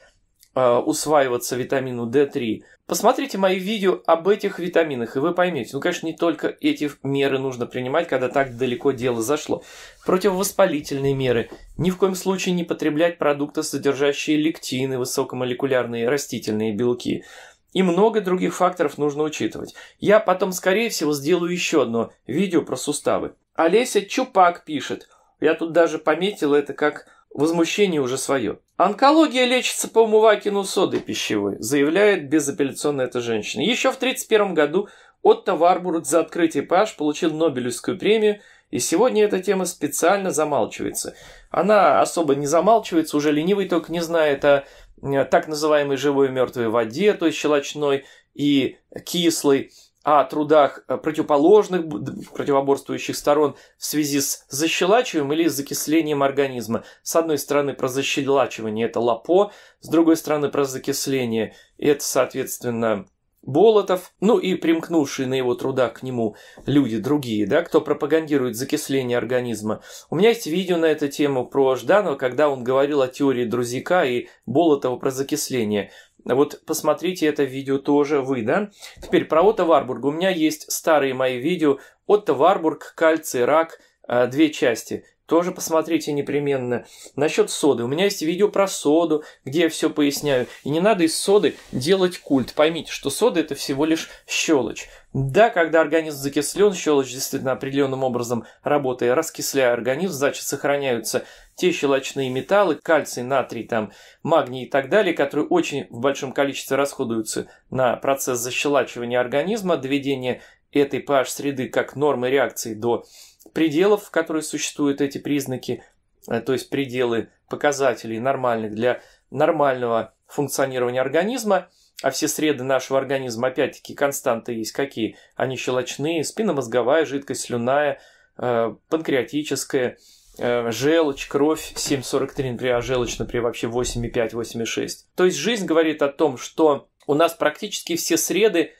Э, усваиваться витамину D3. Посмотрите мои видео об этих витаминах, и вы поймете. Ну, конечно, не только эти меры нужно принимать, когда так далеко дело зашло. Противовоспалительные меры. Ни в коем случае не потреблять продукты, содержащие лектины, высокомолекулярные растительные белки. И много других факторов нужно учитывать. Я потом, скорее всего, сделаю еще одно видео про суставы. Олеся Чупак пишет. Я тут даже пометил это как возмущение уже свое. Онкология лечится по умывакину соды пищевой, заявляет безапелляционно эта женщина. Еще в 1931 году Отто Варбург за открытие ПАШ получил Нобелевскую премию, и сегодня эта тема специально замалчивается. Она особо не замалчивается, уже ленивый только не знает о э, так называемой живой и мертвой воде, то есть щелочной и кислой о трудах э, противоположных, противоборствующих сторон в связи с защелачиванием или закислением организма. С одной стороны, про защелачивание это Лапо, с другой стороны, про закисление это, соответственно, Болотов, ну и примкнувшие на его труда к нему люди другие, да, кто пропагандирует закисление организма. У меня есть видео на эту тему про Жданова, когда он говорил о теории Друзика и Болотова про закисление. Вот посмотрите это видео тоже вы, да? Теперь про Отто Варбург. У меня есть старые мои видео. Отто Варбург, кальций, рак, а, две части тоже посмотрите непременно. Насчет соды. У меня есть видео про соду, где я все поясняю. И не надо из соды делать культ. Поймите, что сода это всего лишь щелочь. Да, когда организм закислен, щелочь действительно определенным образом работая, раскисляя организм, значит сохраняются те щелочные металлы, кальций, натрий, там, магний и так далее, которые очень в большом количестве расходуются на процесс защелачивания организма, доведения этой pH-среды как нормы реакции до пределов, в которые существуют эти признаки, э, то есть пределы показателей нормальных для нормального функционирования организма, а все среды нашего организма, опять-таки, константы есть какие? Они щелочные, спинномозговая жидкость, слюная, э, панкреатическая, э, желчь, кровь, 7,43, например, а желчь, например, вообще 8,5, 8,6. То есть жизнь говорит о том, что у нас практически все среды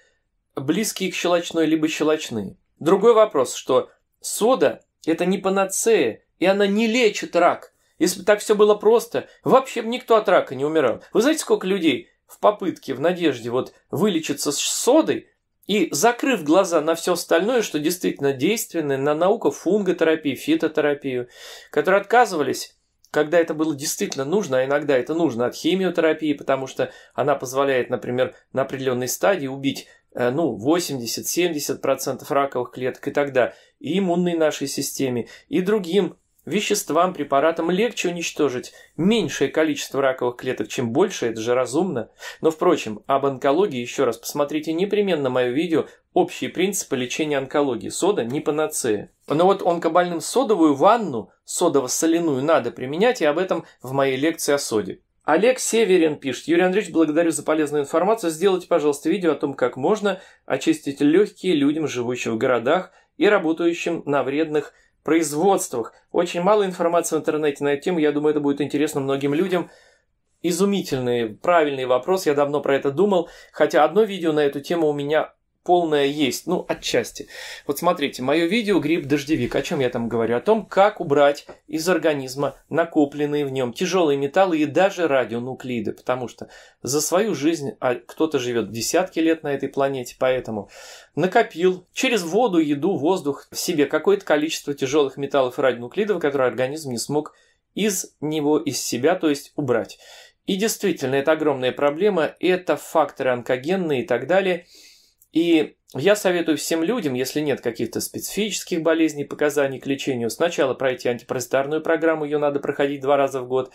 близкие к щелочной, либо щелочные. Другой вопрос, что Сода – это не панацея, и она не лечит рак. Если бы так все было просто, вообще бы никто от рака не умирал. Вы знаете, сколько людей в попытке, в надежде вот вылечиться с содой, и закрыв глаза на все остальное, что действительно действенное, на науку фунготерапию, фитотерапию, которые отказывались, когда это было действительно нужно, а иногда это нужно от химиотерапии, потому что она позволяет, например, на определенной стадии убить Э, ну, 80-70% раковых клеток и так далее, и иммунной нашей системе, и другим веществам, препаратам легче уничтожить меньшее количество раковых клеток, чем больше, это же разумно. Но, впрочем, об онкологии еще раз посмотрите непременно мое видео «Общие принципы лечения онкологии. Сода не панацея». Но вот онкобольным содовую ванну, содово-соляную, надо применять, и об этом в моей лекции о соде. Олег Северин пишет. Юрий Андреевич, благодарю за полезную информацию. Сделайте, пожалуйста, видео о том, как можно очистить легкие людям, живущим в городах и работающим на вредных производствах. Очень мало информации в интернете на эту тему. Я думаю, это будет интересно многим людям. Изумительный, правильный вопрос. Я давно про это думал. Хотя одно видео на эту тему у меня полная есть, ну, отчасти. Вот смотрите, мое видео «Гриб-дождевик». О чем я там говорю? О том, как убрать из организма накопленные в нем тяжелые металлы и даже радионуклиды, потому что за свою жизнь а кто-то живет десятки лет на этой планете, поэтому накопил через воду, еду, воздух в себе какое-то количество тяжелых металлов и радионуклидов, которые организм не смог из него, из себя, то есть убрать. И действительно, это огромная проблема, это факторы онкогенные и так далее – и я советую всем людям, если нет каких-то специфических болезней, показаний к лечению, сначала пройти антипаразитарную программу, ее надо проходить два раза в год,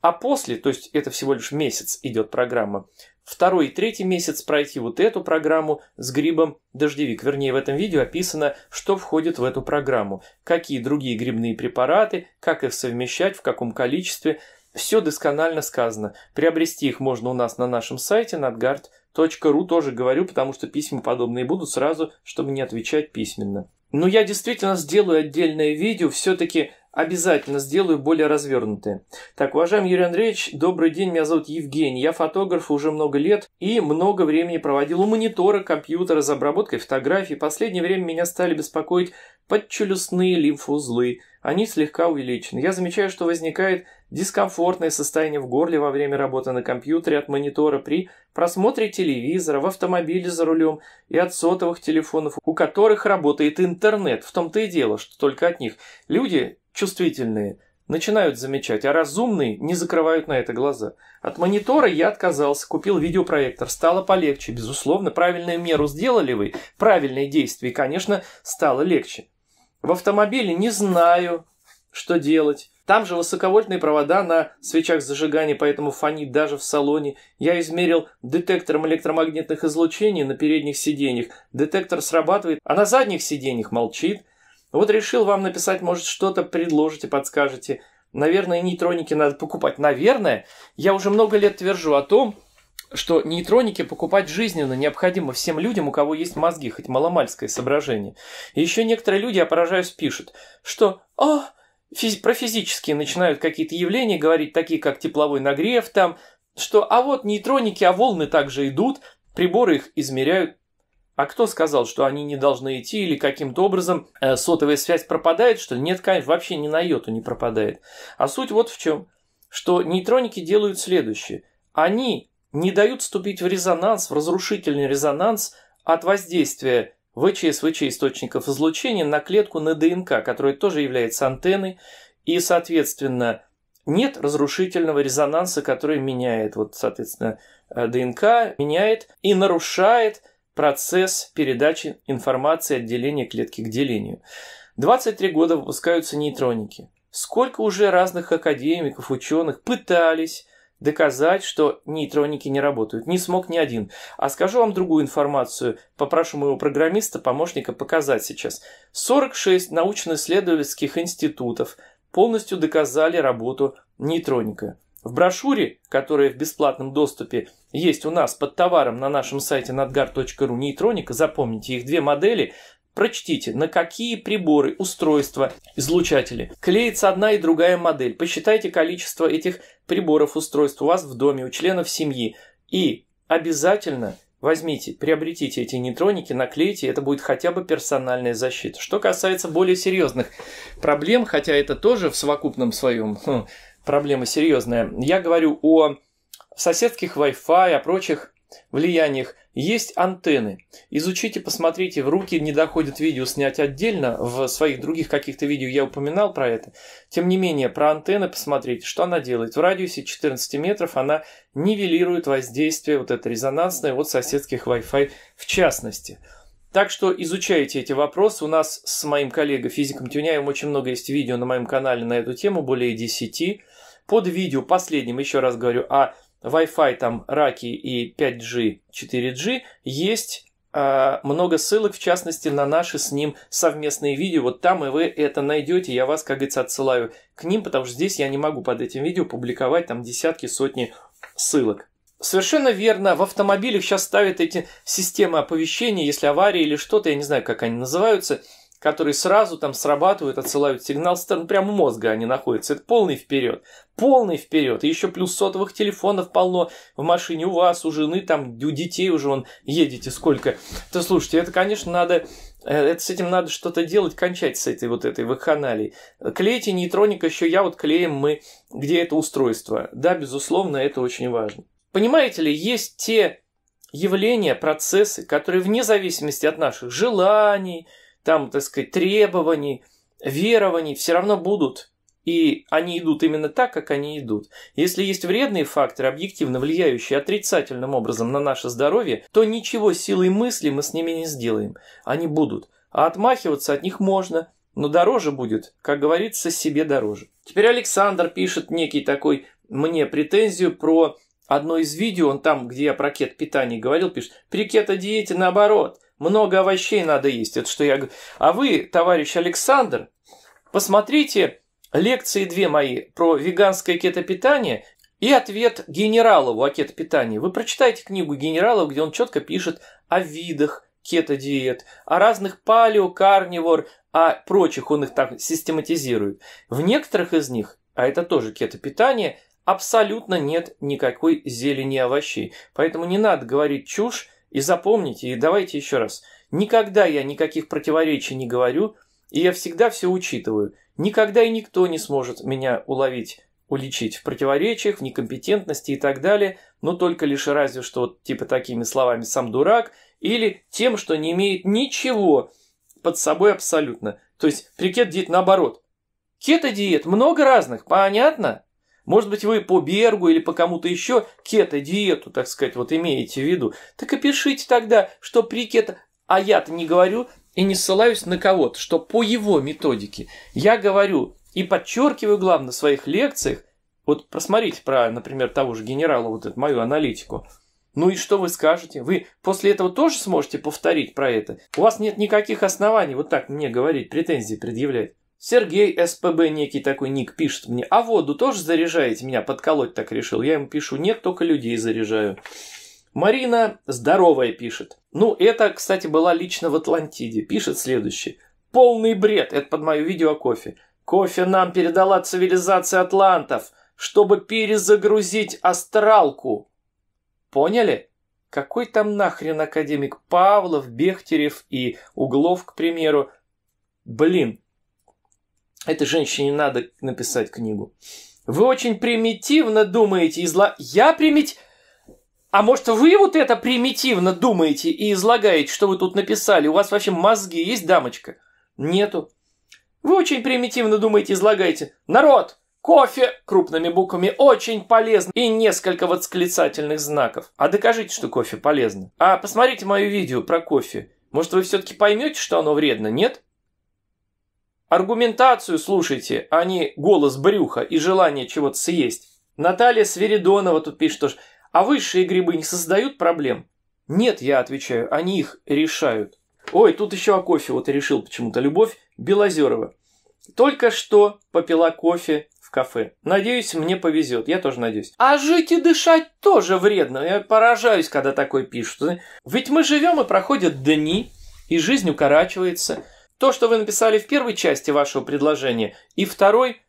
а после, то есть это всего лишь месяц идет программа, второй и третий месяц пройти вот эту программу с грибом дождевик. Вернее, в этом видео описано, что входит в эту программу, какие другие грибные препараты, как их совмещать, в каком количестве. Все досконально сказано. Приобрести их можно у нас на нашем сайте надгард.com. .ру тоже говорю, потому что письма подобные будут сразу, чтобы не отвечать письменно. Но я действительно сделаю отдельное видео, все-таки обязательно сделаю более развернутое. Так, уважаемый Юрий Андреевич, добрый день, меня зовут Евгений, я фотограф уже много лет и много времени проводил у монитора, компьютера за обработкой фотографий. последнее время меня стали беспокоить подчелюстные лимфоузлы, они слегка увеличены. Я замечаю, что возникает дискомфортное состояние в горле во время работы на компьютере от монитора при просмотре телевизора, в автомобиле за рулем и от сотовых телефонов, у которых работает интернет. В том-то и дело, что только от них. Люди чувствительные начинают замечать, а разумные не закрывают на это глаза. От монитора я отказался, купил видеопроектор, стало полегче. Безусловно, правильную меру сделали вы, правильные действия, и, конечно, стало легче. В автомобиле не знаю, что делать. Там же высоковольтные провода на свечах зажигания, поэтому фонит даже в салоне. Я измерил детектором электромагнитных излучений на передних сиденьях. Детектор срабатывает, а на задних сиденьях молчит. Вот решил вам написать, может, что-то предложите, подскажете. Наверное, нейтроники надо покупать. Наверное, я уже много лет твержу о том, что нейтроники покупать жизненно необходимо всем людям, у кого есть мозги, хоть маломальское соображение. И еще некоторые люди, я поражаюсь, пишут, что «О, «А, физ- про физические начинают какие-то явления говорить, такие как тепловой нагрев там, что а вот нейтроники, а волны также идут, приборы их измеряют. А кто сказал, что они не должны идти или каким-то образом э, сотовая связь пропадает, что Нет, конечно, вообще ни на йоту не пропадает. А суть вот в чем, что нейтроники делают следующее. Они не дают вступить в резонанс, в разрушительный резонанс от воздействия ВЧСВЧ источников излучения на клетку на ДНК, которая тоже является антенной, и, соответственно, нет разрушительного резонанса, который меняет, вот, соответственно, э, ДНК, меняет и нарушает процесс передачи информации от деления клетки к делению. 23 года выпускаются нейтроники. Сколько уже разных академиков, ученых пытались доказать, что нейтроники не работают. Не смог ни один. А скажу вам другую информацию. Попрошу моего программиста, помощника показать сейчас. 46 научно-исследовательских институтов полностью доказали работу нейтроника. В брошюре, которая в бесплатном доступе есть у нас под товаром на нашем сайте nadgar.ru нейтроника, запомните их две модели, Прочтите, на какие приборы, устройства, излучатели клеится одна и другая модель. Посчитайте количество этих приборов, устройств у вас в доме, у членов семьи. И обязательно возьмите, приобретите эти нейтроники, наклейте, это будет хотя бы персональная защита. Что касается более серьезных проблем, хотя это тоже в совокупном своем хм, проблема серьезная, я говорю о соседских Wi-Fi, о прочих влияниях. Есть антенны. Изучите, посмотрите, в руки не доходит видео снять отдельно, в своих других каких-то видео я упоминал про это. Тем не менее, про антенны посмотрите, что она делает. В радиусе 14 метров она нивелирует воздействие вот это резонансное от соседских Wi-Fi в частности. Так что изучайте эти вопросы. У нас с моим коллегой физиком Тюняевым очень много есть видео на моем канале на эту тему, более 10. Под видео последним, еще раз говорю, о Wi-Fi, там раки и 5G, 4G, есть а, много ссылок, в частности, на наши с ним совместные видео. Вот там и вы это найдете. Я вас, как говорится, отсылаю к ним, потому что здесь я не могу под этим видео публиковать там десятки, сотни ссылок. Совершенно верно. В автомобилях сейчас ставят эти системы оповещения, если авария или что-то, я не знаю, как они называются – которые сразу там срабатывают, отсылают сигнал стороны ну, прямо мозга они находятся. Это полный вперед. Полный вперед. И еще плюс сотовых телефонов полно в машине у вас, у жены, там, у детей уже он едете сколько. То слушайте, это, конечно, надо э, это с этим надо что-то делать, кончать с этой вот этой вакханалией. Клейте нейтроник еще я вот клеим мы, где это устройство. Да, безусловно, это очень важно. Понимаете ли, есть те явления, процессы, которые вне зависимости от наших желаний, там, так сказать, требований, верований все равно будут. И они идут именно так, как они идут. Если есть вредные факторы, объективно влияющие отрицательным образом на наше здоровье, то ничего силой мысли мы с ними не сделаем. Они будут. А отмахиваться от них можно, но дороже будет, как говорится, себе дороже. Теперь Александр пишет некий такой мне претензию про одно из видео, он там, где я про кет питание говорил, пишет, при кето-диете наоборот, много овощей надо есть. Это что я говорю. А вы, товарищ Александр, посмотрите лекции две мои про веганское кетопитание и ответ Генералову о кетопитании. Вы прочитайте книгу Генералова, где он четко пишет о видах кето-диет, о разных палео, карнивор, о прочих, он их так систематизирует. В некоторых из них, а это тоже кетопитание, абсолютно нет никакой зелени и овощей. Поэтому не надо говорить чушь, и запомните, и давайте еще раз. Никогда я никаких противоречий не говорю, и я всегда все учитываю. Никогда и никто не сможет меня уловить, уличить в противоречиях, в некомпетентности и так далее, но только лишь разве что вот, типа такими словами «сам дурак» или тем, что не имеет ничего под собой абсолютно. То есть при диет наоборот. Кето-диет много разных, понятно? Может быть, вы по Бергу или по кому-то еще кето-диету, так сказать, вот имеете в виду. Так и пишите тогда, что при кето... А я-то не говорю и не ссылаюсь на кого-то, что по его методике. Я говорю и подчеркиваю, главное, в своих лекциях, вот просмотрите про, например, того же генерала, вот эту мою аналитику. Ну и что вы скажете? Вы после этого тоже сможете повторить про это? У вас нет никаких оснований вот так мне говорить, претензии предъявлять. Сергей СПБ некий такой ник пишет мне, а воду тоже заряжаете меня? Подколоть так решил. Я ему пишу, нет, только людей заряжаю. Марина здоровая пишет. Ну, это, кстати, была лично в Атлантиде. Пишет следующее. Полный бред. Это под мое видео о кофе. Кофе нам передала цивилизация атлантов, чтобы перезагрузить астралку. Поняли? Какой там нахрен академик Павлов, Бехтерев и Углов, к примеру? Блин, Этой женщине надо написать книгу. Вы очень примитивно думаете и зла... Я примитив... А может, вы вот это примитивно думаете и излагаете, что вы тут написали? У вас вообще мозги есть, дамочка? Нету. Вы очень примитивно думаете, излагаете. Народ, кофе крупными буквами очень полезно и несколько восклицательных знаков. А докажите, что кофе полезно. А посмотрите мое видео про кофе. Может, вы все-таки поймете, что оно вредно, нет? Аргументацию слушайте, а не голос брюха и желание чего-то съесть. Наталья Сверидонова тут пишет тоже. А высшие грибы не создают проблем? Нет, я отвечаю, они их решают. Ой, тут еще о кофе вот решил почему-то Любовь Белозерова. Только что попила кофе в кафе. Надеюсь, мне повезет. Я тоже надеюсь. А жить и дышать тоже вредно. Я поражаюсь, когда такой пишут. Ведь мы живем и проходят дни, и жизнь укорачивается – то, что вы написали в первой части вашего предложения, и второй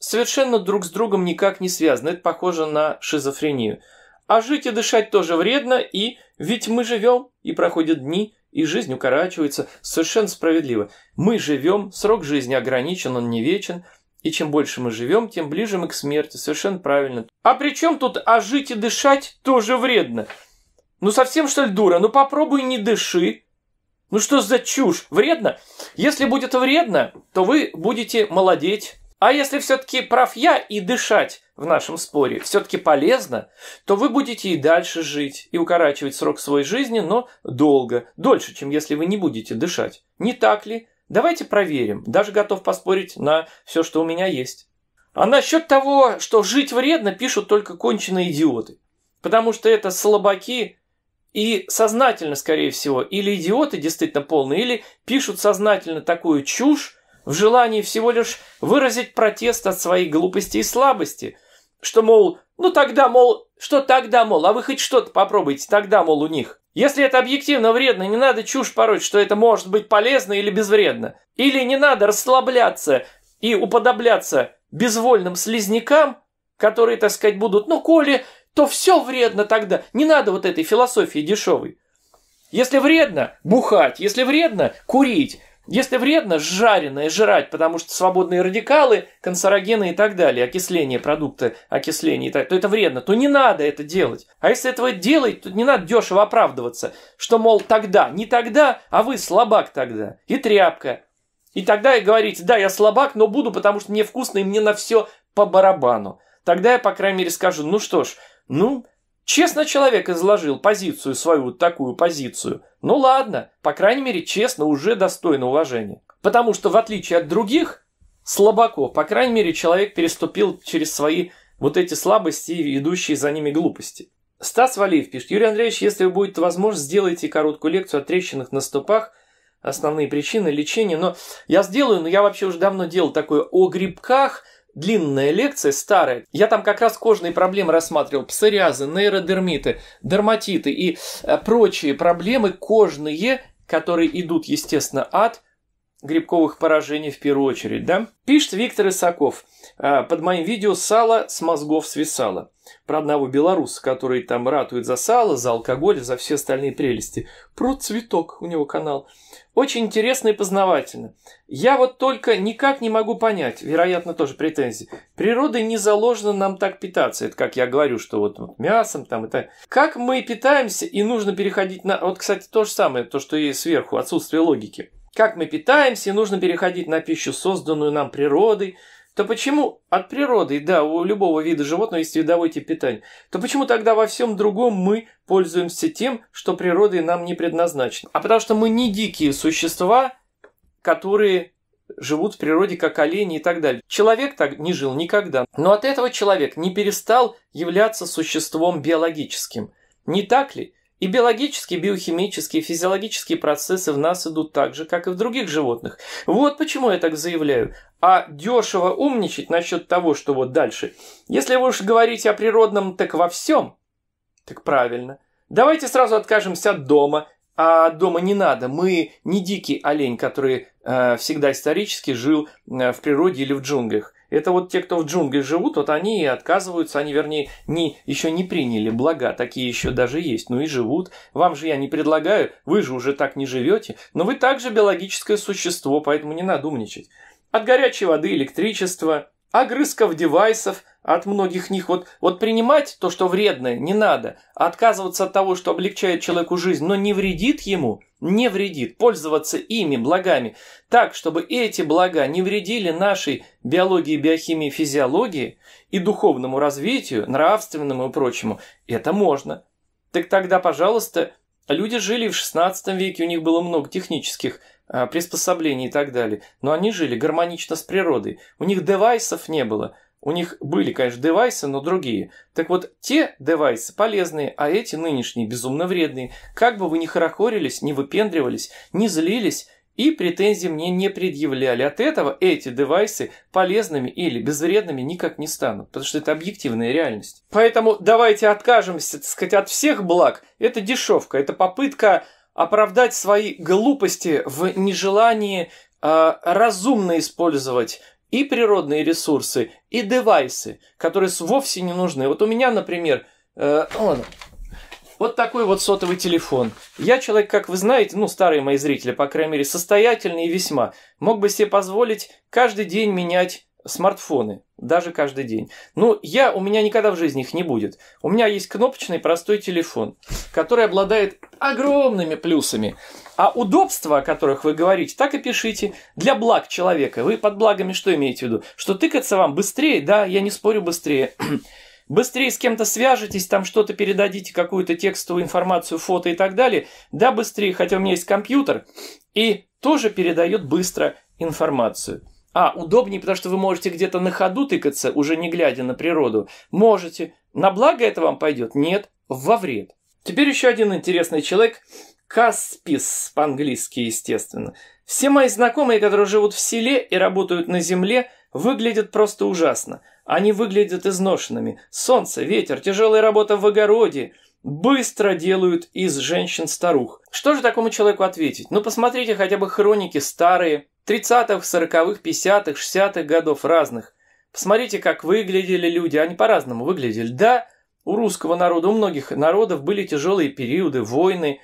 совершенно друг с другом никак не связаны. Это похоже на шизофрению. А жить и дышать тоже вредно, и ведь мы живем, и проходят дни, и жизнь укорачивается. Совершенно справедливо. Мы живем, срок жизни ограничен, он не вечен. И чем больше мы живем, тем ближе мы к смерти. Совершенно правильно. А при чем тут «а жить и дышать тоже вредно»? Ну совсем что ли дура? Ну попробуй не дыши, ну что за чушь? Вредно? Если будет вредно, то вы будете молодеть. А если все-таки прав я и дышать в нашем споре все-таки полезно, то вы будете и дальше жить и укорачивать срок своей жизни, но долго, дольше, чем если вы не будете дышать. Не так ли? Давайте проверим. Даже готов поспорить на все, что у меня есть. А насчет того, что жить вредно, пишут только конченые идиоты. Потому что это слабаки, и сознательно, скорее всего, или идиоты действительно полные, или пишут сознательно такую чушь в желании всего лишь выразить протест от своей глупости и слабости, что, мол, ну тогда, мол, что тогда, мол, а вы хоть что-то попробуйте, тогда, мол, у них. Если это объективно вредно, не надо чушь пороть, что это может быть полезно или безвредно. Или не надо расслабляться и уподобляться безвольным слизнякам, которые, так сказать, будут, ну, коли то все вредно тогда. Не надо вот этой философии дешевой. Если вредно бухать, если вредно курить, если вредно жареное жрать, потому что свободные радикалы, канцерогены и так далее, окисление продукты окисление, то это вредно, то не надо это делать. А если этого делать, то не надо дешево оправдываться, что, мол, тогда, не тогда, а вы слабак тогда, и тряпка. И тогда и говорите, да, я слабак, но буду, потому что мне вкусно и мне на все по барабану. Тогда я, по крайней мере, скажу, ну что ж, ну, честно человек изложил позицию свою, вот такую позицию. Ну ладно, по крайней мере, честно уже достойно уважения. Потому что в отличие от других слабаков, по крайней мере, человек переступил через свои вот эти слабости и идущие за ними глупости. Стас Валиев пишет, Юрий Андреевич, если будет возможность, сделайте короткую лекцию о трещинах на ступах, основные причины, лечение. Но я сделаю, но я вообще уже давно делал такое о грибках – длинная лекция, старая. Я там как раз кожные проблемы рассматривал, псориазы, нейродермиты, дерматиты и э, прочие проблемы кожные, которые идут, естественно, от грибковых поражений в первую очередь, да? Пишет Виктор Исаков. Э, под моим видео сало с мозгов свисало. Про одного белоруса, который там ратует за сало, за алкоголь, за все остальные прелести. Про цветок у него канал. Очень интересно и познавательно. Я вот только никак не могу понять, вероятно, тоже претензии. Природой не заложена нам так питаться. Это как я говорю, что вот, вот мясом там это. Как мы питаемся и нужно переходить на... Вот, кстати, то же самое, то, что и сверху, отсутствие логики. Как мы питаемся и нужно переходить на пищу, созданную нам природой, то почему от природы, да, у любого вида животного есть видовой тип питания, то почему тогда во всем другом мы пользуемся тем, что природой нам не предназначено? А потому что мы не дикие существа, которые живут в природе как олени и так далее. Человек так не жил никогда. Но от этого человек не перестал являться существом биологическим. Не так ли? И биологические, биохимические, физиологические процессы в нас идут так же, как и в других животных. Вот почему я так заявляю. А дешево умничать насчет того, что вот дальше. Если вы уж говорите о природном, так во всем. Так правильно. Давайте сразу откажемся от дома. А дома не надо. Мы не дикий олень, который э, всегда исторически жил э, в природе или в джунглях. Это вот те, кто в джунглях живут, вот они и отказываются, они, вернее, не, еще не приняли блага, такие еще даже есть, но и живут. Вам же я не предлагаю, вы же уже так не живете, но вы также биологическое существо, поэтому не надо умничать. От горячей воды, электричества, огрызков девайсов – от многих них. Вот, вот принимать то, что вредное, не надо. отказываться от того, что облегчает человеку жизнь, но не вредит ему, не вредит. Пользоваться ими, благами, так, чтобы эти блага не вредили нашей биологии, биохимии, физиологии и духовному развитию, нравственному и прочему. Это можно. Так тогда, пожалуйста, люди жили в 16 веке, у них было много технических а, приспособлений и так далее. Но они жили гармонично с природой. У них девайсов не было. У них были, конечно, девайсы, но другие. Так вот, те девайсы полезные, а эти нынешние безумно вредные. Как бы вы ни хорохорились, не выпендривались, не злились, и претензий мне не предъявляли. От этого эти девайсы полезными или безвредными никак не станут, потому что это объективная реальность. Поэтому давайте откажемся, так сказать, от всех благ. Это дешевка, это попытка оправдать свои глупости в нежелании э, разумно использовать и природные ресурсы, и девайсы, которые вовсе не нужны. Вот у меня, например, э, ну ладно, вот такой вот сотовый телефон. Я человек, как вы знаете, ну, старые мои зрители, по крайней мере, состоятельный и весьма. Мог бы себе позволить каждый день менять смартфоны, даже каждый день. Ну, я, у меня никогда в жизни их не будет. У меня есть кнопочный простой телефон, который обладает огромными плюсами. А удобства, о которых вы говорите, так и пишите. Для благ человека. Вы под благами что имеете в виду? Что тыкаться вам быстрее? Да, я не спорю быстрее. быстрее с кем-то свяжетесь, там что-то передадите, какую-то текстовую информацию, фото и так далее. Да, быстрее, хотя у меня есть компьютер, и тоже передает быстро информацию. А, удобнее, потому что вы можете где-то на ходу тыкаться, уже не глядя на природу. Можете. На благо это вам пойдет? Нет. Во вред. Теперь еще один интересный человек. Каспис, по-английски, естественно. Все мои знакомые, которые живут в селе и работают на земле, выглядят просто ужасно. Они выглядят изношенными. Солнце, ветер, тяжелая работа в огороде быстро делают из женщин старух. Что же такому человеку ответить? Ну, посмотрите хотя бы хроники старые, 30-х, 40-х, 50-х, 60-х годов разных. Посмотрите, как выглядели люди, они по-разному выглядели. Да, у русского народа, у многих народов были тяжелые периоды, войны,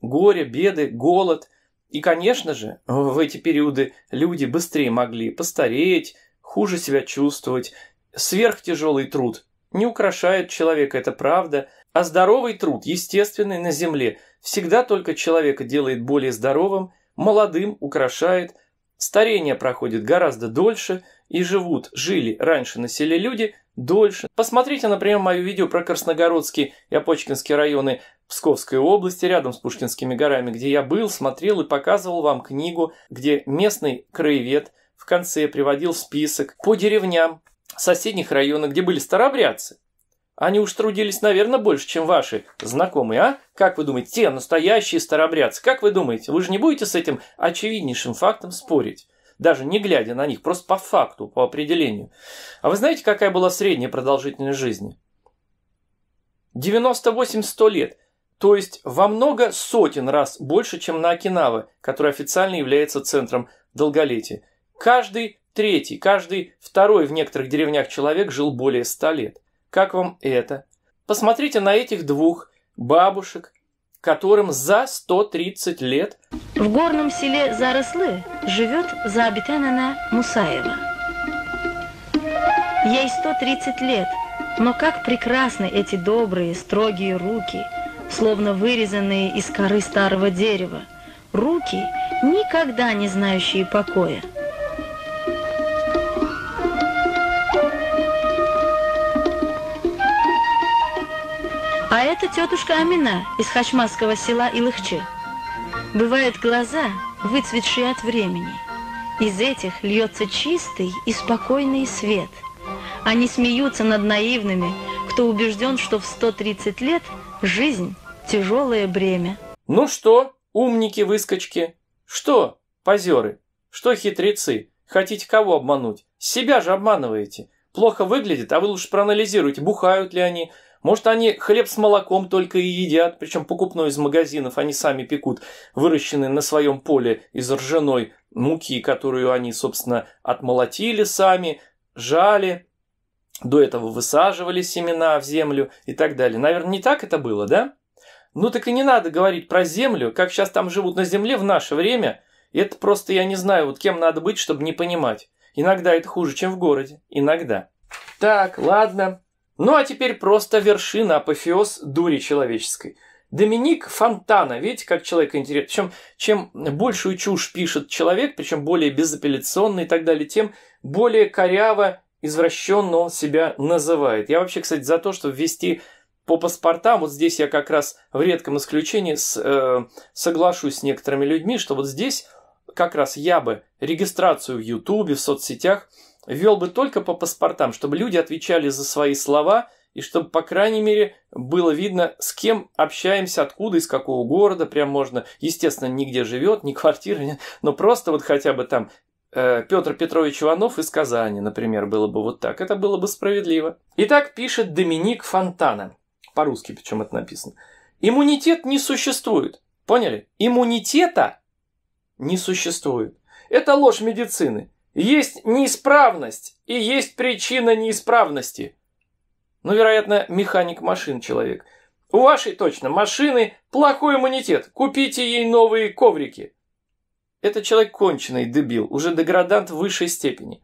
горе, беды, голод. И, конечно же, в эти периоды люди быстрее могли постареть, хуже себя чувствовать. Сверхтяжелый труд не украшает человека, это правда. А здоровый труд, естественный на земле, всегда только человека делает более здоровым, молодым, украшает – Старение проходит гораздо дольше, и живут, жили раньше на люди дольше. Посмотрите, например, мое видео про Красногородские и Опочкинский районы Псковской области, рядом с Пушкинскими горами, где я был, смотрел и показывал вам книгу, где местный краевед в конце приводил список по деревням соседних районов, где были старобрядцы. Они уж трудились, наверное, больше, чем ваши знакомые, а? Как вы думаете, те настоящие старобрядцы, как вы думаете, вы же не будете с этим очевиднейшим фактом спорить? даже не глядя на них, просто по факту, по определению. А вы знаете, какая была средняя продолжительность жизни? 98-100 лет. То есть во много сотен раз больше, чем на Окинаве, который официально является центром долголетия. Каждый третий, каждый второй в некоторых деревнях человек жил более 100 лет. Как вам это? Посмотрите на этих двух бабушек, которым за 130 лет. В горном селе Зарослы живет Заабитанана Мусаева. Ей 130 лет, но как прекрасны эти добрые, строгие руки, словно вырезанные из коры старого дерева. Руки, никогда не знающие покоя. А это тетушка Амина из хачмасского села Илыхче. Бывают глаза, выцветшие от времени. Из этих льется чистый и спокойный свет. Они смеются над наивными, кто убежден, что в 130 лет жизнь – тяжелое бремя. Ну что, умники-выскочки? Что, позеры? Что, хитрецы? Хотите кого обмануть? Себя же обманываете. Плохо выглядит, а вы лучше проанализируйте, бухают ли они, может, они хлеб с молоком только и едят, причем покупной из магазинов они сами пекут, выращенный на своем поле из ржаной муки, которую они, собственно, отмолотили сами, жали, до этого высаживали семена в землю и так далее. Наверное, не так это было, да? Ну так и не надо говорить про землю, как сейчас там живут на земле в наше время. Это просто я не знаю, вот кем надо быть, чтобы не понимать. Иногда это хуже, чем в городе. Иногда. Так, ладно. Ну а теперь просто вершина, апофеоз дури человеческой. Доминик Фонтана, видите, как человек интересен. Причем, чем большую чушь пишет человек, причем более безапелляционный и так далее, тем более коряво, извращенно он себя называет. Я вообще, кстати, за то, чтобы ввести по паспортам, вот здесь я как раз в редком исключении с, э, соглашусь с некоторыми людьми, что вот здесь как раз я бы регистрацию в Ютубе, в соцсетях – ввел бы только по паспортам, чтобы люди отвечали за свои слова и чтобы, по крайней мере, было видно, с кем общаемся, откуда, из какого города, прям можно, естественно, нигде живет, ни квартиры, но просто вот хотя бы там э, Петр Петрович Иванов из Казани, например, было бы вот так. Это было бы справедливо. Итак, пишет Доминик Фонтана. По-русски причем это написано. Иммунитет не существует. Поняли? Иммунитета не существует. Это ложь медицины. Есть неисправность и есть причина неисправности. Ну, вероятно, механик машин человек. У вашей точно машины плохой иммунитет. Купите ей новые коврики. Это человек конченый, дебил, уже деградант высшей степени.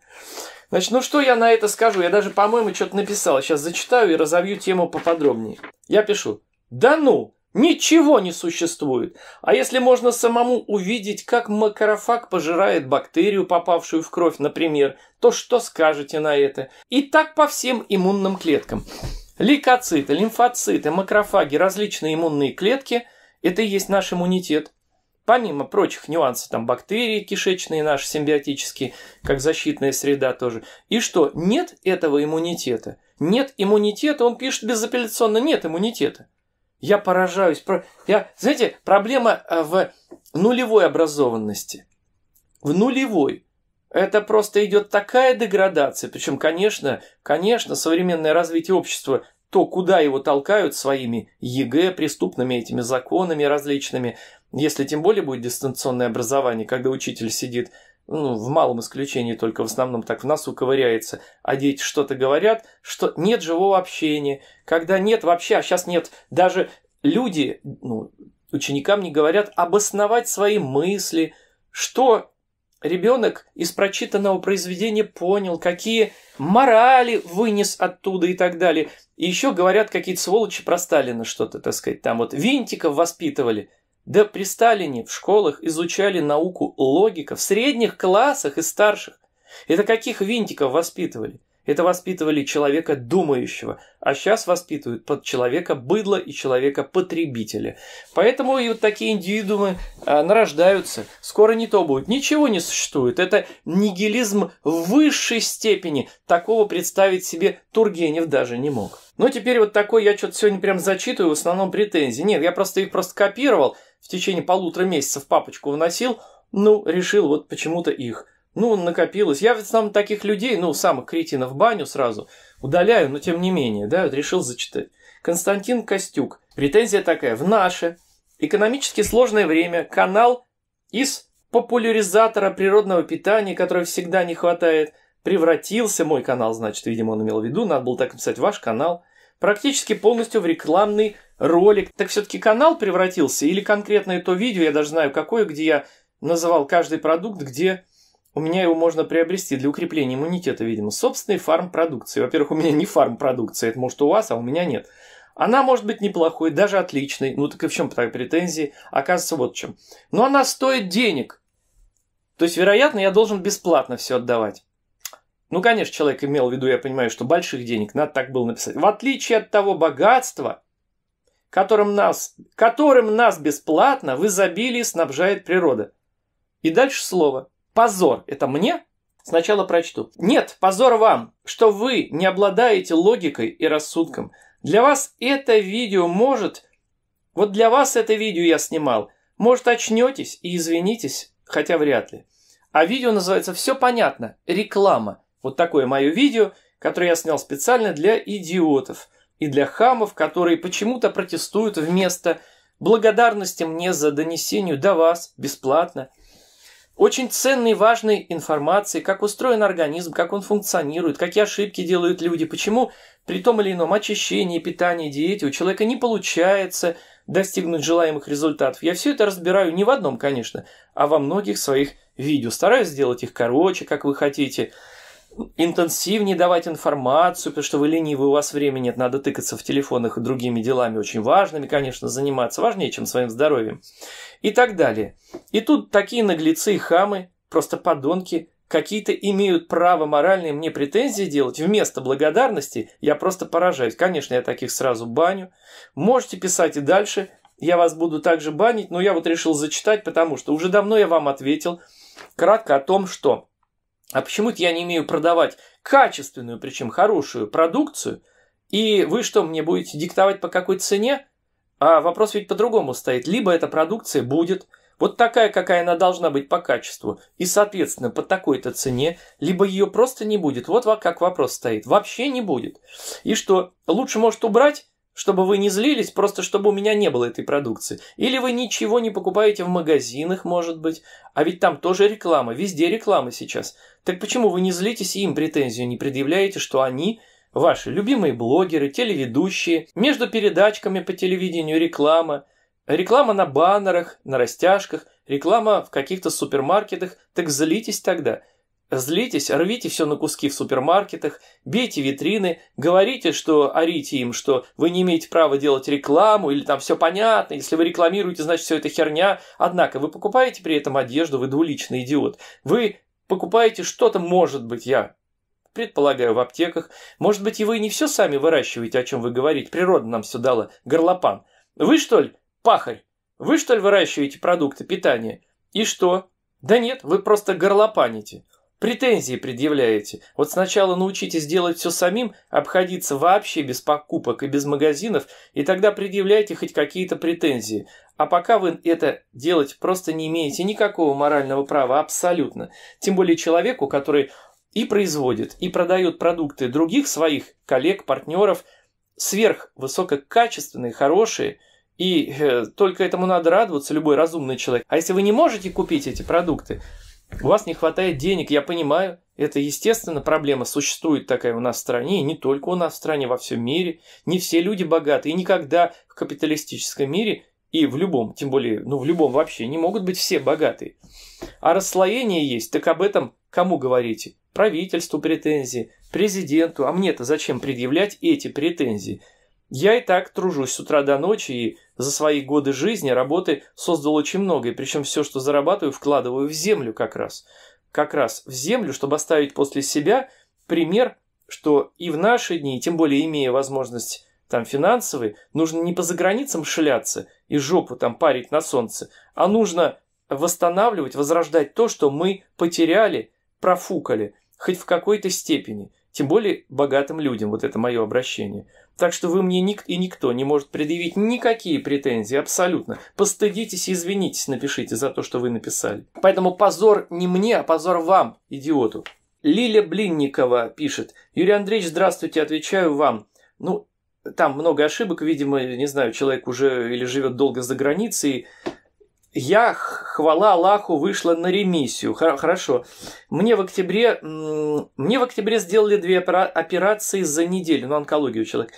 Значит, ну что я на это скажу? Я даже, по-моему, что-то написал. Сейчас зачитаю и разовью тему поподробнее. Я пишу. Да ну! Ничего не существует. А если можно самому увидеть, как макрофаг пожирает бактерию, попавшую в кровь, например, то что скажете на это? И так по всем иммунным клеткам. Лейкоциты, лимфоциты, макрофаги, различные иммунные клетки – это и есть наш иммунитет. Помимо прочих нюансов, там бактерии кишечные наши, симбиотические, как защитная среда тоже. И что, нет этого иммунитета? Нет иммунитета, он пишет безапелляционно, нет иммунитета. Я поражаюсь. Я, знаете, проблема э, в нулевой образованности. В нулевой. Это просто идет такая деградация. Причем, конечно, конечно, современное развитие общества, то, куда его толкают своими ЕГЭ, преступными этими законами различными, если тем более будет дистанционное образование, когда учитель сидит ну, в малом исключении только в основном так в носу ковыряется, а дети что-то говорят, что нет живого общения, когда нет вообще, а сейчас нет, даже люди, ну, ученикам не говорят обосновать свои мысли, что ребенок из прочитанного произведения понял, какие морали вынес оттуда и так далее. И еще говорят какие-то сволочи про Сталина что-то, так сказать, там вот винтиков воспитывали – да при Сталине в школах изучали науку логика в средних классах и старших. Это каких винтиков воспитывали? Это воспитывали человека думающего, а сейчас воспитывают под человека быдло и человека потребителя. Поэтому и вот такие индивидуумы а, нарождаются. Скоро не то будет. Ничего не существует. Это нигилизм в высшей степени. Такого представить себе Тургенев даже не мог. Ну, теперь вот такой я что-то сегодня прям зачитываю, в основном претензии. Нет, я просто их просто копировал – в течение полутора месяцев папочку выносил, ну, решил вот почему-то их. Ну, накопилось. Я ведь сам таких людей, ну, самых кретинов баню сразу удаляю, но тем не менее, да, вот решил зачитать. Константин Костюк. Претензия такая. В наше экономически сложное время канал из популяризатора природного питания, которого всегда не хватает, превратился, мой канал, значит, видимо, он имел в виду, надо было так написать, ваш канал, практически полностью в рекламный ролик. Так все-таки канал превратился или конкретно это видео, я даже знаю какое, где я называл каждый продукт, где у меня его можно приобрести для укрепления иммунитета, видимо. Собственной фармпродукции. Во-первых, у меня не фармпродукция, это может у вас, а у меня нет. Она может быть неплохой, даже отличной. Ну так и в чем претензии? Оказывается, вот в чем. Но она стоит денег. То есть, вероятно, я должен бесплатно все отдавать. Ну, конечно, человек имел в виду, я понимаю, что больших денег, надо так было написать. В отличие от того богатства, которым нас, которым нас бесплатно в изобилии снабжает природа. И дальше слово «позор» – это мне? Сначала прочту. Нет, позор вам, что вы не обладаете логикой и рассудком. Для вас это видео может... Вот для вас это видео я снимал. Может, очнетесь и извинитесь, хотя вряд ли. А видео называется «Все понятно. Реклама». Вот такое мое видео, которое я снял специально для идиотов и для хамов, которые почему-то протестуют вместо благодарности мне за донесение до вас бесплатно. Очень ценной, важной информации, как устроен организм, как он функционирует, какие ошибки делают люди, почему при том или ином очищении, питании, диете у человека не получается достигнуть желаемых результатов. Я все это разбираю не в одном, конечно, а во многих своих видео. Стараюсь сделать их короче, как вы хотите интенсивнее давать информацию, потому что вы ленивы, у вас времени нет, надо тыкаться в телефонах и другими делами очень важными, конечно, заниматься, важнее, чем своим здоровьем и так далее. И тут такие наглецы и хамы, просто подонки, какие-то имеют право моральные мне претензии делать вместо благодарности, я просто поражаюсь. Конечно, я таких сразу баню. Можете писать и дальше, я вас буду также банить, но я вот решил зачитать, потому что уже давно я вам ответил кратко о том, что а почему-то я не имею продавать качественную, причем хорошую продукцию, и вы что, мне будете диктовать по какой цене? А вопрос ведь по-другому стоит. Либо эта продукция будет вот такая, какая она должна быть по качеству, и, соответственно, по такой-то цене, либо ее просто не будет. Вот как вопрос стоит. Вообще не будет. И что, лучше, может, убрать чтобы вы не злились, просто чтобы у меня не было этой продукции. Или вы ничего не покупаете в магазинах, может быть. А ведь там тоже реклама, везде реклама сейчас. Так почему вы не злитесь и им претензию не предъявляете, что они ваши любимые блогеры, телеведущие, между передачками по телевидению реклама, реклама на баннерах, на растяжках, реклама в каких-то супермаркетах, так злитесь тогда – Злитесь, рвите все на куски в супермаркетах, бейте витрины, говорите, что орите им, что вы не имеете права делать рекламу, или там все понятно, если вы рекламируете, значит все это херня. Однако вы покупаете при этом одежду, вы двуличный идиот. Вы покупаете что-то, может быть, я предполагаю, в аптеках. Может быть, и вы не все сами выращиваете, о чем вы говорите, природа нам все дала, горлопан. Вы что ли, пахарь, вы что ли выращиваете продукты питания? И что? Да нет, вы просто горлопаните. Претензии предъявляете. Вот сначала научитесь делать все самим, обходиться вообще без покупок и без магазинов, и тогда предъявляйте хоть какие-то претензии. А пока вы это делать просто не имеете никакого морального права, абсолютно. Тем более человеку, который и производит, и продает продукты других своих коллег, партнеров, сверх высококачественные, хорошие, и э, только этому надо радоваться, любой разумный человек. А если вы не можете купить эти продукты, у вас не хватает денег, я понимаю. Это, естественно, проблема существует такая у нас в стране, и не только у нас в стране, во всем мире. Не все люди богаты, и никогда в капиталистическом мире и в любом, тем более, ну в любом вообще, не могут быть все богатые. А расслоение есть, так об этом кому говорите? Правительству претензии, президенту, а мне-то зачем предъявлять эти претензии? Я и так тружусь с утра до ночи и за свои годы жизни работы создал очень много, и причем все, что зарабатываю, вкладываю в землю как раз. Как раз в землю, чтобы оставить после себя пример, что и в наши дни, тем более имея возможность там финансовые, нужно не по заграницам шляться и жопу там парить на солнце, а нужно восстанавливать, возрождать то, что мы потеряли, профукали, хоть в какой-то степени, тем более богатым людям, вот это мое обращение – так что вы мне ник и никто не может предъявить никакие претензии, абсолютно. Постыдитесь и извинитесь, напишите за то, что вы написали. Поэтому позор не мне, а позор вам, идиоту. Лиля Блинникова пишет. Юрий Андреевич, здравствуйте, отвечаю вам. Ну, там много ошибок, видимо, не знаю, человек уже или живет долго за границей, я, хвала Аллаху, вышла на ремиссию. Хорошо. Мне в октябре, мне в октябре сделали две операции за неделю Ну онкологию человек.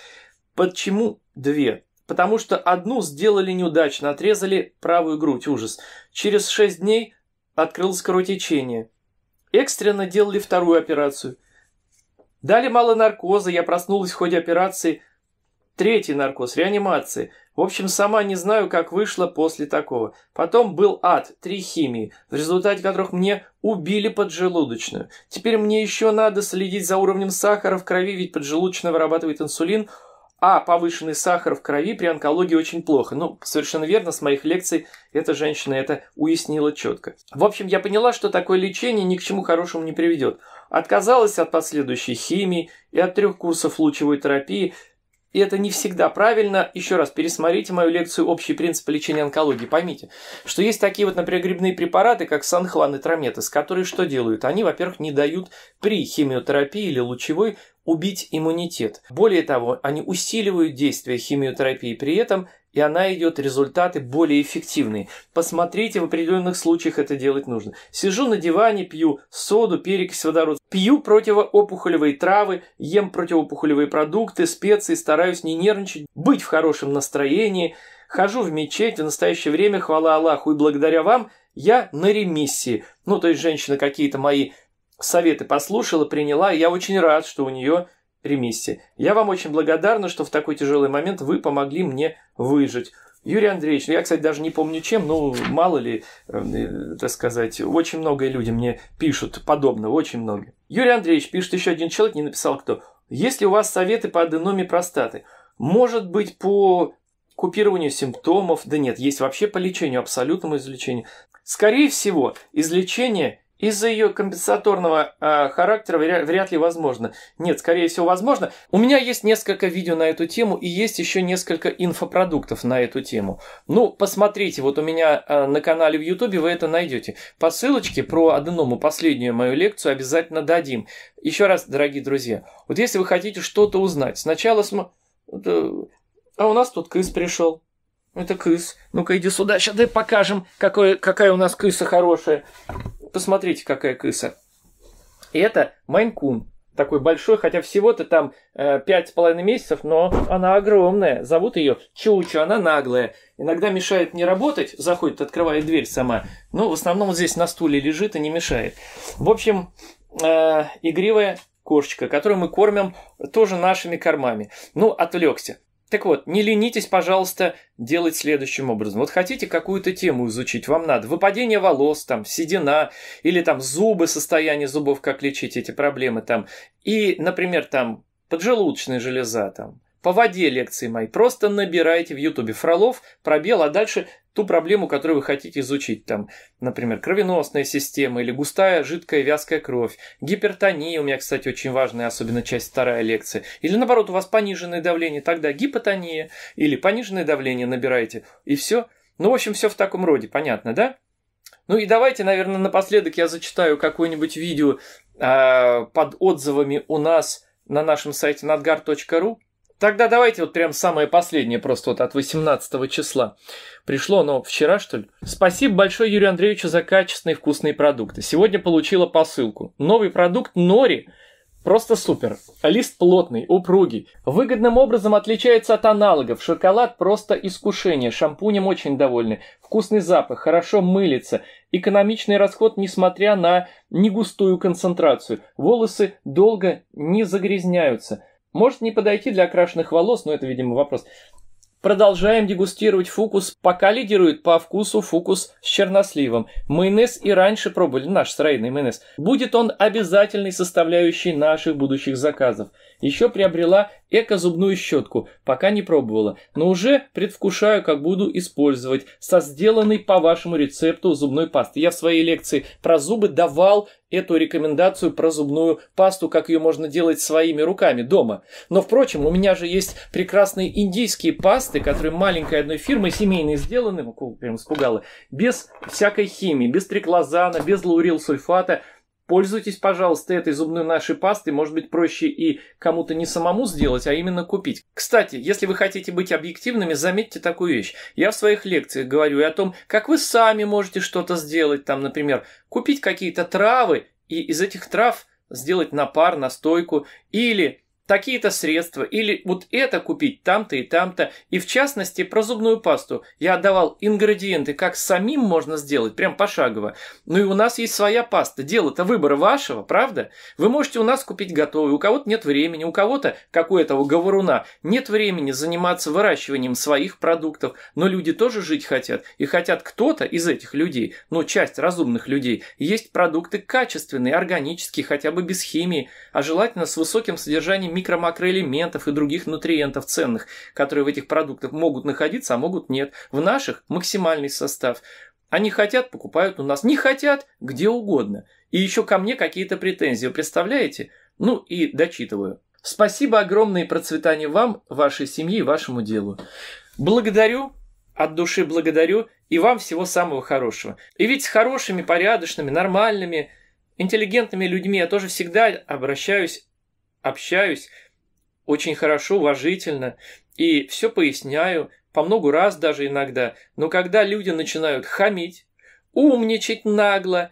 Почему две? Потому что одну сделали неудачно, отрезали правую грудь, ужас. Через шесть дней открылось кровотечение. Экстренно делали вторую операцию. Дали мало наркоза, я проснулась в ходе операции – Третий наркоз, реанимации. В общем, сама не знаю, как вышло после такого. Потом был ад, три химии, в результате которых мне убили поджелудочную. Теперь мне еще надо следить за уровнем сахара в крови, ведь поджелудочная вырабатывает инсулин, а повышенный сахар в крови при онкологии очень плохо. Ну, совершенно верно, с моих лекций эта женщина это уяснила четко. В общем, я поняла, что такое лечение ни к чему хорошему не приведет. Отказалась от последующей химии и от трех курсов лучевой терапии – и это не всегда правильно. Еще раз, пересмотрите мою лекцию «Общие принципы лечения онкологии». Поймите, что есть такие вот, например, грибные препараты, как санхлан и трометос, которые что делают? Они, во-первых, не дают при химиотерапии или лучевой убить иммунитет. Более того, они усиливают действие химиотерапии, при этом и она идет, результаты более эффективные. Посмотрите, в определенных случаях это делать нужно. Сижу на диване, пью соду, перекись водорода, пью противоопухолевые травы, ем противоопухолевые продукты, специи, стараюсь не нервничать, быть в хорошем настроении, хожу в мечеть, в настоящее время, хвала Аллаху, и благодаря вам я на ремиссии. Ну, то есть женщина какие-то мои советы послушала, приняла, и я очень рад, что у нее ремиссии. Я вам очень благодарна, что в такой тяжелый момент вы помогли мне выжить. Юрий Андреевич, ну, я, кстати, даже не помню чем, но мало ли, эм, э, так сказать, очень многое люди мне пишут подобного, очень много. Юрий Андреевич пишет еще один человек, не написал кто. Есть ли у вас советы по аденоме простаты? Может быть, по купированию симптомов? Да нет, есть вообще по лечению, абсолютному излечению. Скорее всего, излечение из-за ее компенсаторного э, характера вря- вряд ли возможно. Нет, скорее всего, возможно. У меня есть несколько видео на эту тему и есть еще несколько инфопродуктов на эту тему. Ну, посмотрите, вот у меня э, на канале в Ютубе вы это найдете. По ссылочке про одному последнюю мою лекцию обязательно дадим. Еще раз, дорогие друзья, вот если вы хотите что-то узнать, сначала... См... Э, а у нас тут кыс пришел. Это кыс. Ну-ка, иди сюда, сейчас дай покажем, какой, какая у нас кыса хорошая посмотрите, какая крыса. И это Майнкун. Такой большой, хотя всего-то там э, пять с половиной месяцев, но она огромная. Зовут ее Чучу, она наглая. Иногда мешает не работать, заходит, открывает дверь сама. Но ну, в основном здесь на стуле лежит и не мешает. В общем, э, игривая кошечка, которую мы кормим тоже нашими кормами. Ну, отвлекся. Так вот, не ленитесь, пожалуйста, делать следующим образом. Вот хотите какую-то тему изучить, вам надо выпадение волос, там, седина, или там зубы, состояние зубов, как лечить эти проблемы там. И, например, там поджелудочная железа, там, по воде лекции мои. Просто набирайте в Ютубе Фролов, пробел, а дальше ту проблему, которую вы хотите изучить. Там, например, кровеносная система или густая, жидкая, вязкая кровь. Гипертония у меня, кстати, очень важная, особенно часть вторая лекция Или наоборот, у вас пониженное давление, тогда гипотония или пониженное давление набираете. И все. Ну, в общем, все в таком роде, понятно, да? Ну и давайте, наверное, напоследок я зачитаю какое-нибудь видео э, под отзывами у нас на нашем сайте надгар.ру Тогда давайте вот прям самое последнее, просто вот от 18 числа. Пришло оно вчера, что ли? Спасибо большое Юрию Андреевичу за качественные вкусные продукты. Сегодня получила посылку. Новый продукт Нори Просто супер. Лист плотный, упругий. Выгодным образом отличается от аналогов. Шоколад просто искушение. Шампунем очень довольны. Вкусный запах, хорошо мылится. Экономичный расход, несмотря на негустую концентрацию. Волосы долго не загрязняются. Может не подойти для окрашенных волос, но это, видимо, вопрос. Продолжаем дегустировать фукус, пока лидирует по вкусу фукус с черносливом. Майонез и раньше пробовали, наш сыроидный майонез. Будет он обязательной составляющей наших будущих заказов. Еще приобрела эко-зубную щетку, пока не пробовала, но уже предвкушаю, как буду использовать со сделанной по вашему рецепту зубной пасты. Я в своей лекции про зубы давал эту рекомендацию про зубную пасту, как ее можно делать своими руками дома. Но, впрочем, у меня же есть прекрасные индийские пасты, которые маленькой одной фирмой, семейной сделаны, прям испугала, без всякой химии, без триклозана, без лаурилсульфата, Пользуйтесь, пожалуйста, этой зубной нашей пастой. Может быть, проще и кому-то не самому сделать, а именно купить. Кстати, если вы хотите быть объективными, заметьте такую вещь. Я в своих лекциях говорю и о том, как вы сами можете что-то сделать. Там, например, купить какие-то травы и из этих трав сделать напар, настойку. Или такие-то средства, или вот это купить там-то и там-то. И в частности, про зубную пасту. Я давал ингредиенты, как самим можно сделать, прям пошагово. Ну и у нас есть своя паста. Дело-то выбора вашего, правда? Вы можете у нас купить готовый. У кого-то нет времени, у кого-то, как у этого говоруна, нет времени заниматься выращиванием своих продуктов. Но люди тоже жить хотят. И хотят кто-то из этих людей, ну часть разумных людей, есть продукты качественные, органические, хотя бы без химии, а желательно с высоким содержанием микро-макроэлементов и других нутриентов ценных, которые в этих продуктах могут находиться, а могут нет. В наших максимальный состав. Они хотят, покупают у нас. Не хотят, где угодно. И еще ко мне какие-то претензии, вы представляете? Ну и дочитываю. Спасибо огромное процветание вам, вашей семье и вашему делу. Благодарю, от души благодарю и вам всего самого хорошего. И ведь с хорошими, порядочными, нормальными, интеллигентными людьми я тоже всегда обращаюсь общаюсь очень хорошо, уважительно и все поясняю, по многу раз даже иногда, но когда люди начинают хамить, умничать нагло,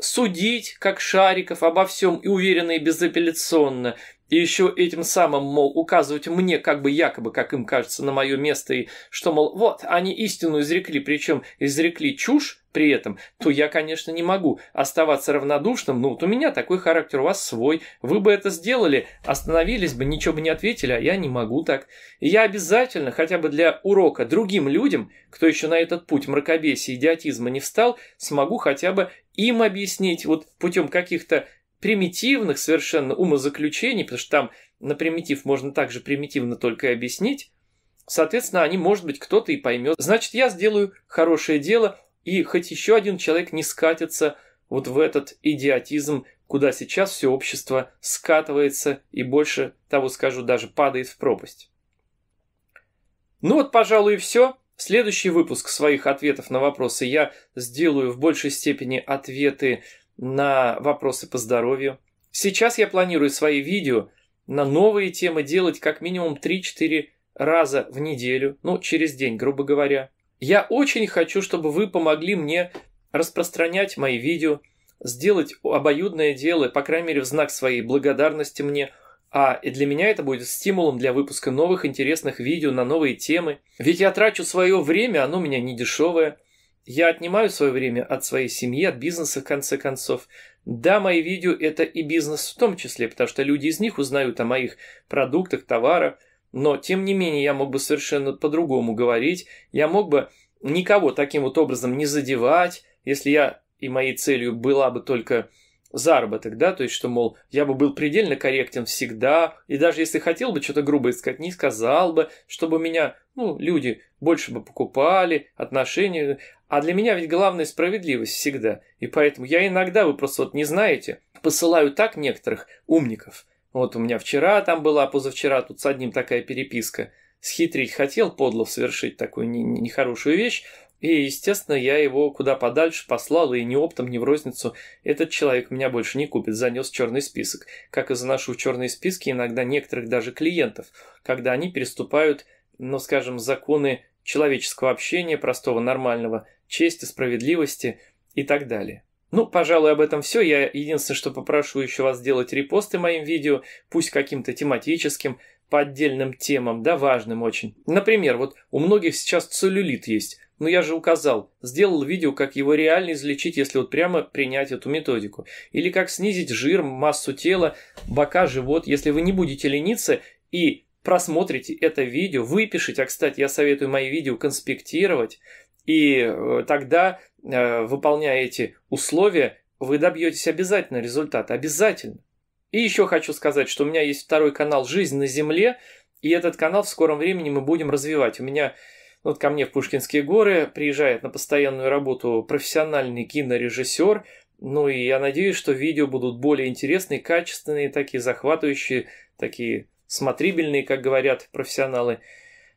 судить, как шариков, обо всем и уверенно и безапелляционно, и еще этим самым, мол, указывать мне, как бы якобы, как им кажется, на мое место, и что, мол, вот, они истину изрекли, причем изрекли чушь при этом, то я, конечно, не могу оставаться равнодушным, ну вот у меня такой характер, у вас свой, вы бы это сделали, остановились бы, ничего бы не ответили, а я не могу так. И я обязательно, хотя бы для урока другим людям, кто еще на этот путь мракобесия, идиотизма не встал, смогу хотя бы им объяснить вот путем каких-то примитивных совершенно умозаключений, потому что там на примитив можно также примитивно только и объяснить, соответственно, они, может быть, кто-то и поймет. Значит, я сделаю хорошее дело, и хоть еще один человек не скатится вот в этот идиотизм, куда сейчас все общество скатывается и больше того скажу, даже падает в пропасть. Ну вот, пожалуй, и все. Следующий выпуск своих ответов на вопросы я сделаю в большей степени ответы на вопросы по здоровью. Сейчас я планирую свои видео на новые темы делать как минимум 3-4 раза в неделю, ну, через день, грубо говоря. Я очень хочу, чтобы вы помогли мне распространять мои видео, сделать обоюдное дело, по крайней мере, в знак своей благодарности мне. А и для меня это будет стимулом для выпуска новых интересных видео на новые темы. Ведь я трачу свое время, оно у меня не дешевое – я отнимаю свое время от своей семьи, от бизнеса, в конце концов. Да, мои видео – это и бизнес в том числе, потому что люди из них узнают о моих продуктах, товарах. Но, тем не менее, я мог бы совершенно по-другому говорить. Я мог бы никого таким вот образом не задевать, если я и моей целью была бы только заработок, да, то есть, что, мол, я бы был предельно корректен всегда, и даже если хотел бы что-то грубое сказать, не сказал бы, чтобы меня, ну, люди больше бы покупали, отношения, а для меня ведь главная справедливость всегда, и поэтому я иногда, вы просто вот не знаете, посылаю так некоторых умников, вот у меня вчера там была, позавчера тут с одним такая переписка, схитрить хотел, подло совершить такую нехорошую вещь, и, естественно, я его куда подальше послал, и ни оптом, ни в розницу. Этот человек меня больше не купит, занес черный список. Как и заношу в черные списки иногда некоторых даже клиентов, когда они переступают, ну скажем, законы человеческого общения, простого нормального, чести, справедливости и так далее. Ну, пожалуй, об этом все. Я единственное, что попрошу еще вас сделать репосты моим видео, пусть каким-то тематическим, по отдельным темам, да, важным очень. Например, вот у многих сейчас целлюлит есть. Ну я же указал, сделал видео, как его реально излечить, если вот прямо принять эту методику. Или как снизить жир, массу тела, бока, живот. Если вы не будете лениться и просмотрите это видео, выпишите, а кстати, я советую мои видео конспектировать, и э, тогда, э, выполняя эти условия, вы добьетесь обязательно результата, обязательно. И еще хочу сказать, что у меня есть второй канал «Жизнь на Земле», и этот канал в скором времени мы будем развивать. У меня вот ко мне в Пушкинские горы приезжает на постоянную работу профессиональный кинорежиссер. Ну и я надеюсь, что видео будут более интересные, качественные, такие захватывающие, такие смотрибельные, как говорят профессионалы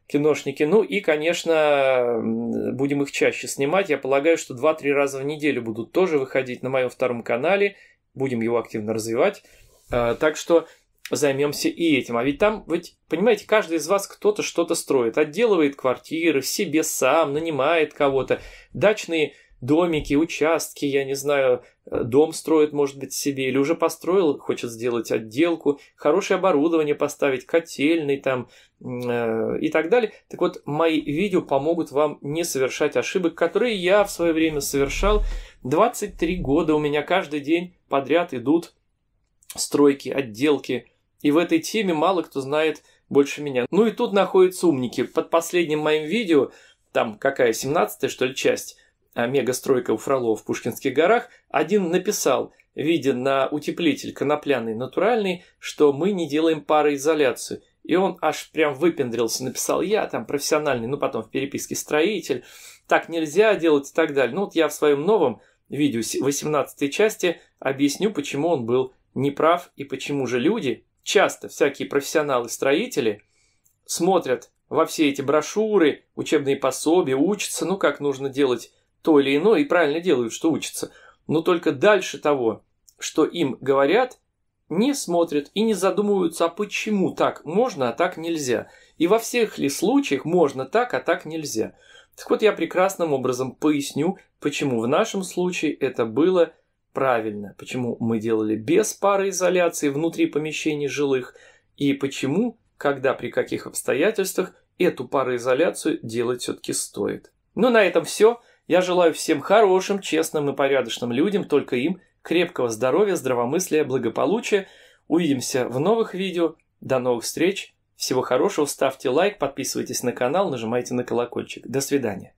киношники. Ну и, конечно, будем их чаще снимать. Я полагаю, что 2-3 раза в неделю будут тоже выходить на моем втором канале. Будем его активно развивать. А, так что займемся и этим. А ведь там, ведь, понимаете, каждый из вас кто-то что-то строит, отделывает квартиры, себе сам, нанимает кого-то, дачные домики, участки, я не знаю, э, дом строит, может быть, себе, или уже построил, хочет сделать отделку, хорошее оборудование поставить, котельный там э, и так далее. Так вот, мои видео помогут вам не совершать ошибок, которые я в свое время совершал. 23 года у меня каждый день подряд идут стройки, отделки, и в этой теме мало кто знает больше меня. Ну и тут находятся умники. Под последним моим видео, там какая, 17-я что ли часть, а мега-стройка у Фролова в Пушкинских горах, один написал, видя на утеплитель конопляный натуральный, что мы не делаем пароизоляцию. И он аж прям выпендрился, написал, я там профессиональный, ну потом в переписке строитель, так нельзя делать и так далее. Ну вот я в своем новом видео 18 части объясню, почему он был неправ и почему же люди, часто всякие профессионалы-строители смотрят во все эти брошюры, учебные пособия, учатся, ну как нужно делать то или иное, и правильно делают, что учатся. Но только дальше того, что им говорят, не смотрят и не задумываются, а почему так можно, а так нельзя. И во всех ли случаях можно так, а так нельзя. Так вот, я прекрасным образом поясню, почему в нашем случае это было – правильно, почему мы делали без пары изоляции внутри помещений жилых и почему, когда при каких обстоятельствах эту пароизоляцию делать все-таки стоит. Ну на этом все. Я желаю всем хорошим, честным и порядочным людям, только им крепкого здоровья, здравомыслия, благополучия. Увидимся в новых видео. До новых встреч. Всего хорошего. Ставьте лайк, подписывайтесь на канал, нажимайте на колокольчик. До свидания.